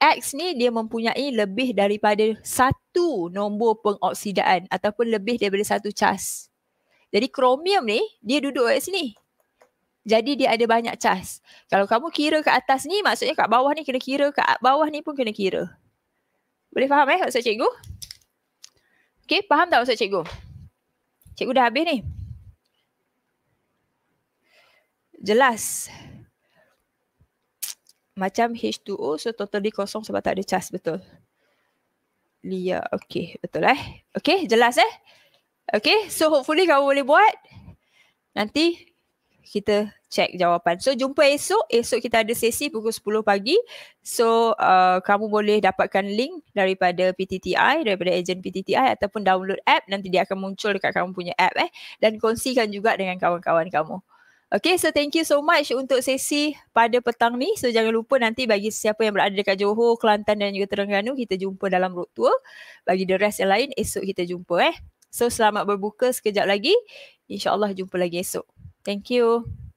X ni dia mempunyai lebih daripada satu nombor pengoksidaan ataupun lebih daripada satu cas. Jadi kromium ni dia duduk kat sini. Jadi dia ada banyak cas. Kalau kamu kira kat atas ni maksudnya kat bawah ni kena kira, kat bawah ni pun kena kira. Boleh faham eh maksud cikgu? Okay faham tak maksud cikgu? Cikgu dah habis ni jelas macam H2O so totally kosong sebab tak ada charge betul Lia okey betul eh okey jelas eh okey so hopefully kamu boleh buat nanti kita check jawapan. So jumpa esok. Esok kita ada sesi pukul 10 pagi. So uh, kamu boleh dapatkan link daripada PTTI, daripada ejen PTTI ataupun download app. Nanti dia akan muncul dekat kamu punya app eh. Dan kongsikan juga dengan kawan-kawan kamu. Okay so thank you so much untuk sesi pada petang ni. So jangan lupa nanti bagi siapa yang berada dekat Johor, Kelantan dan juga Terengganu kita jumpa dalam road tour. Bagi the rest yang lain esok kita jumpa eh. So selamat berbuka sekejap lagi. InsyaAllah jumpa lagi esok. Thank you.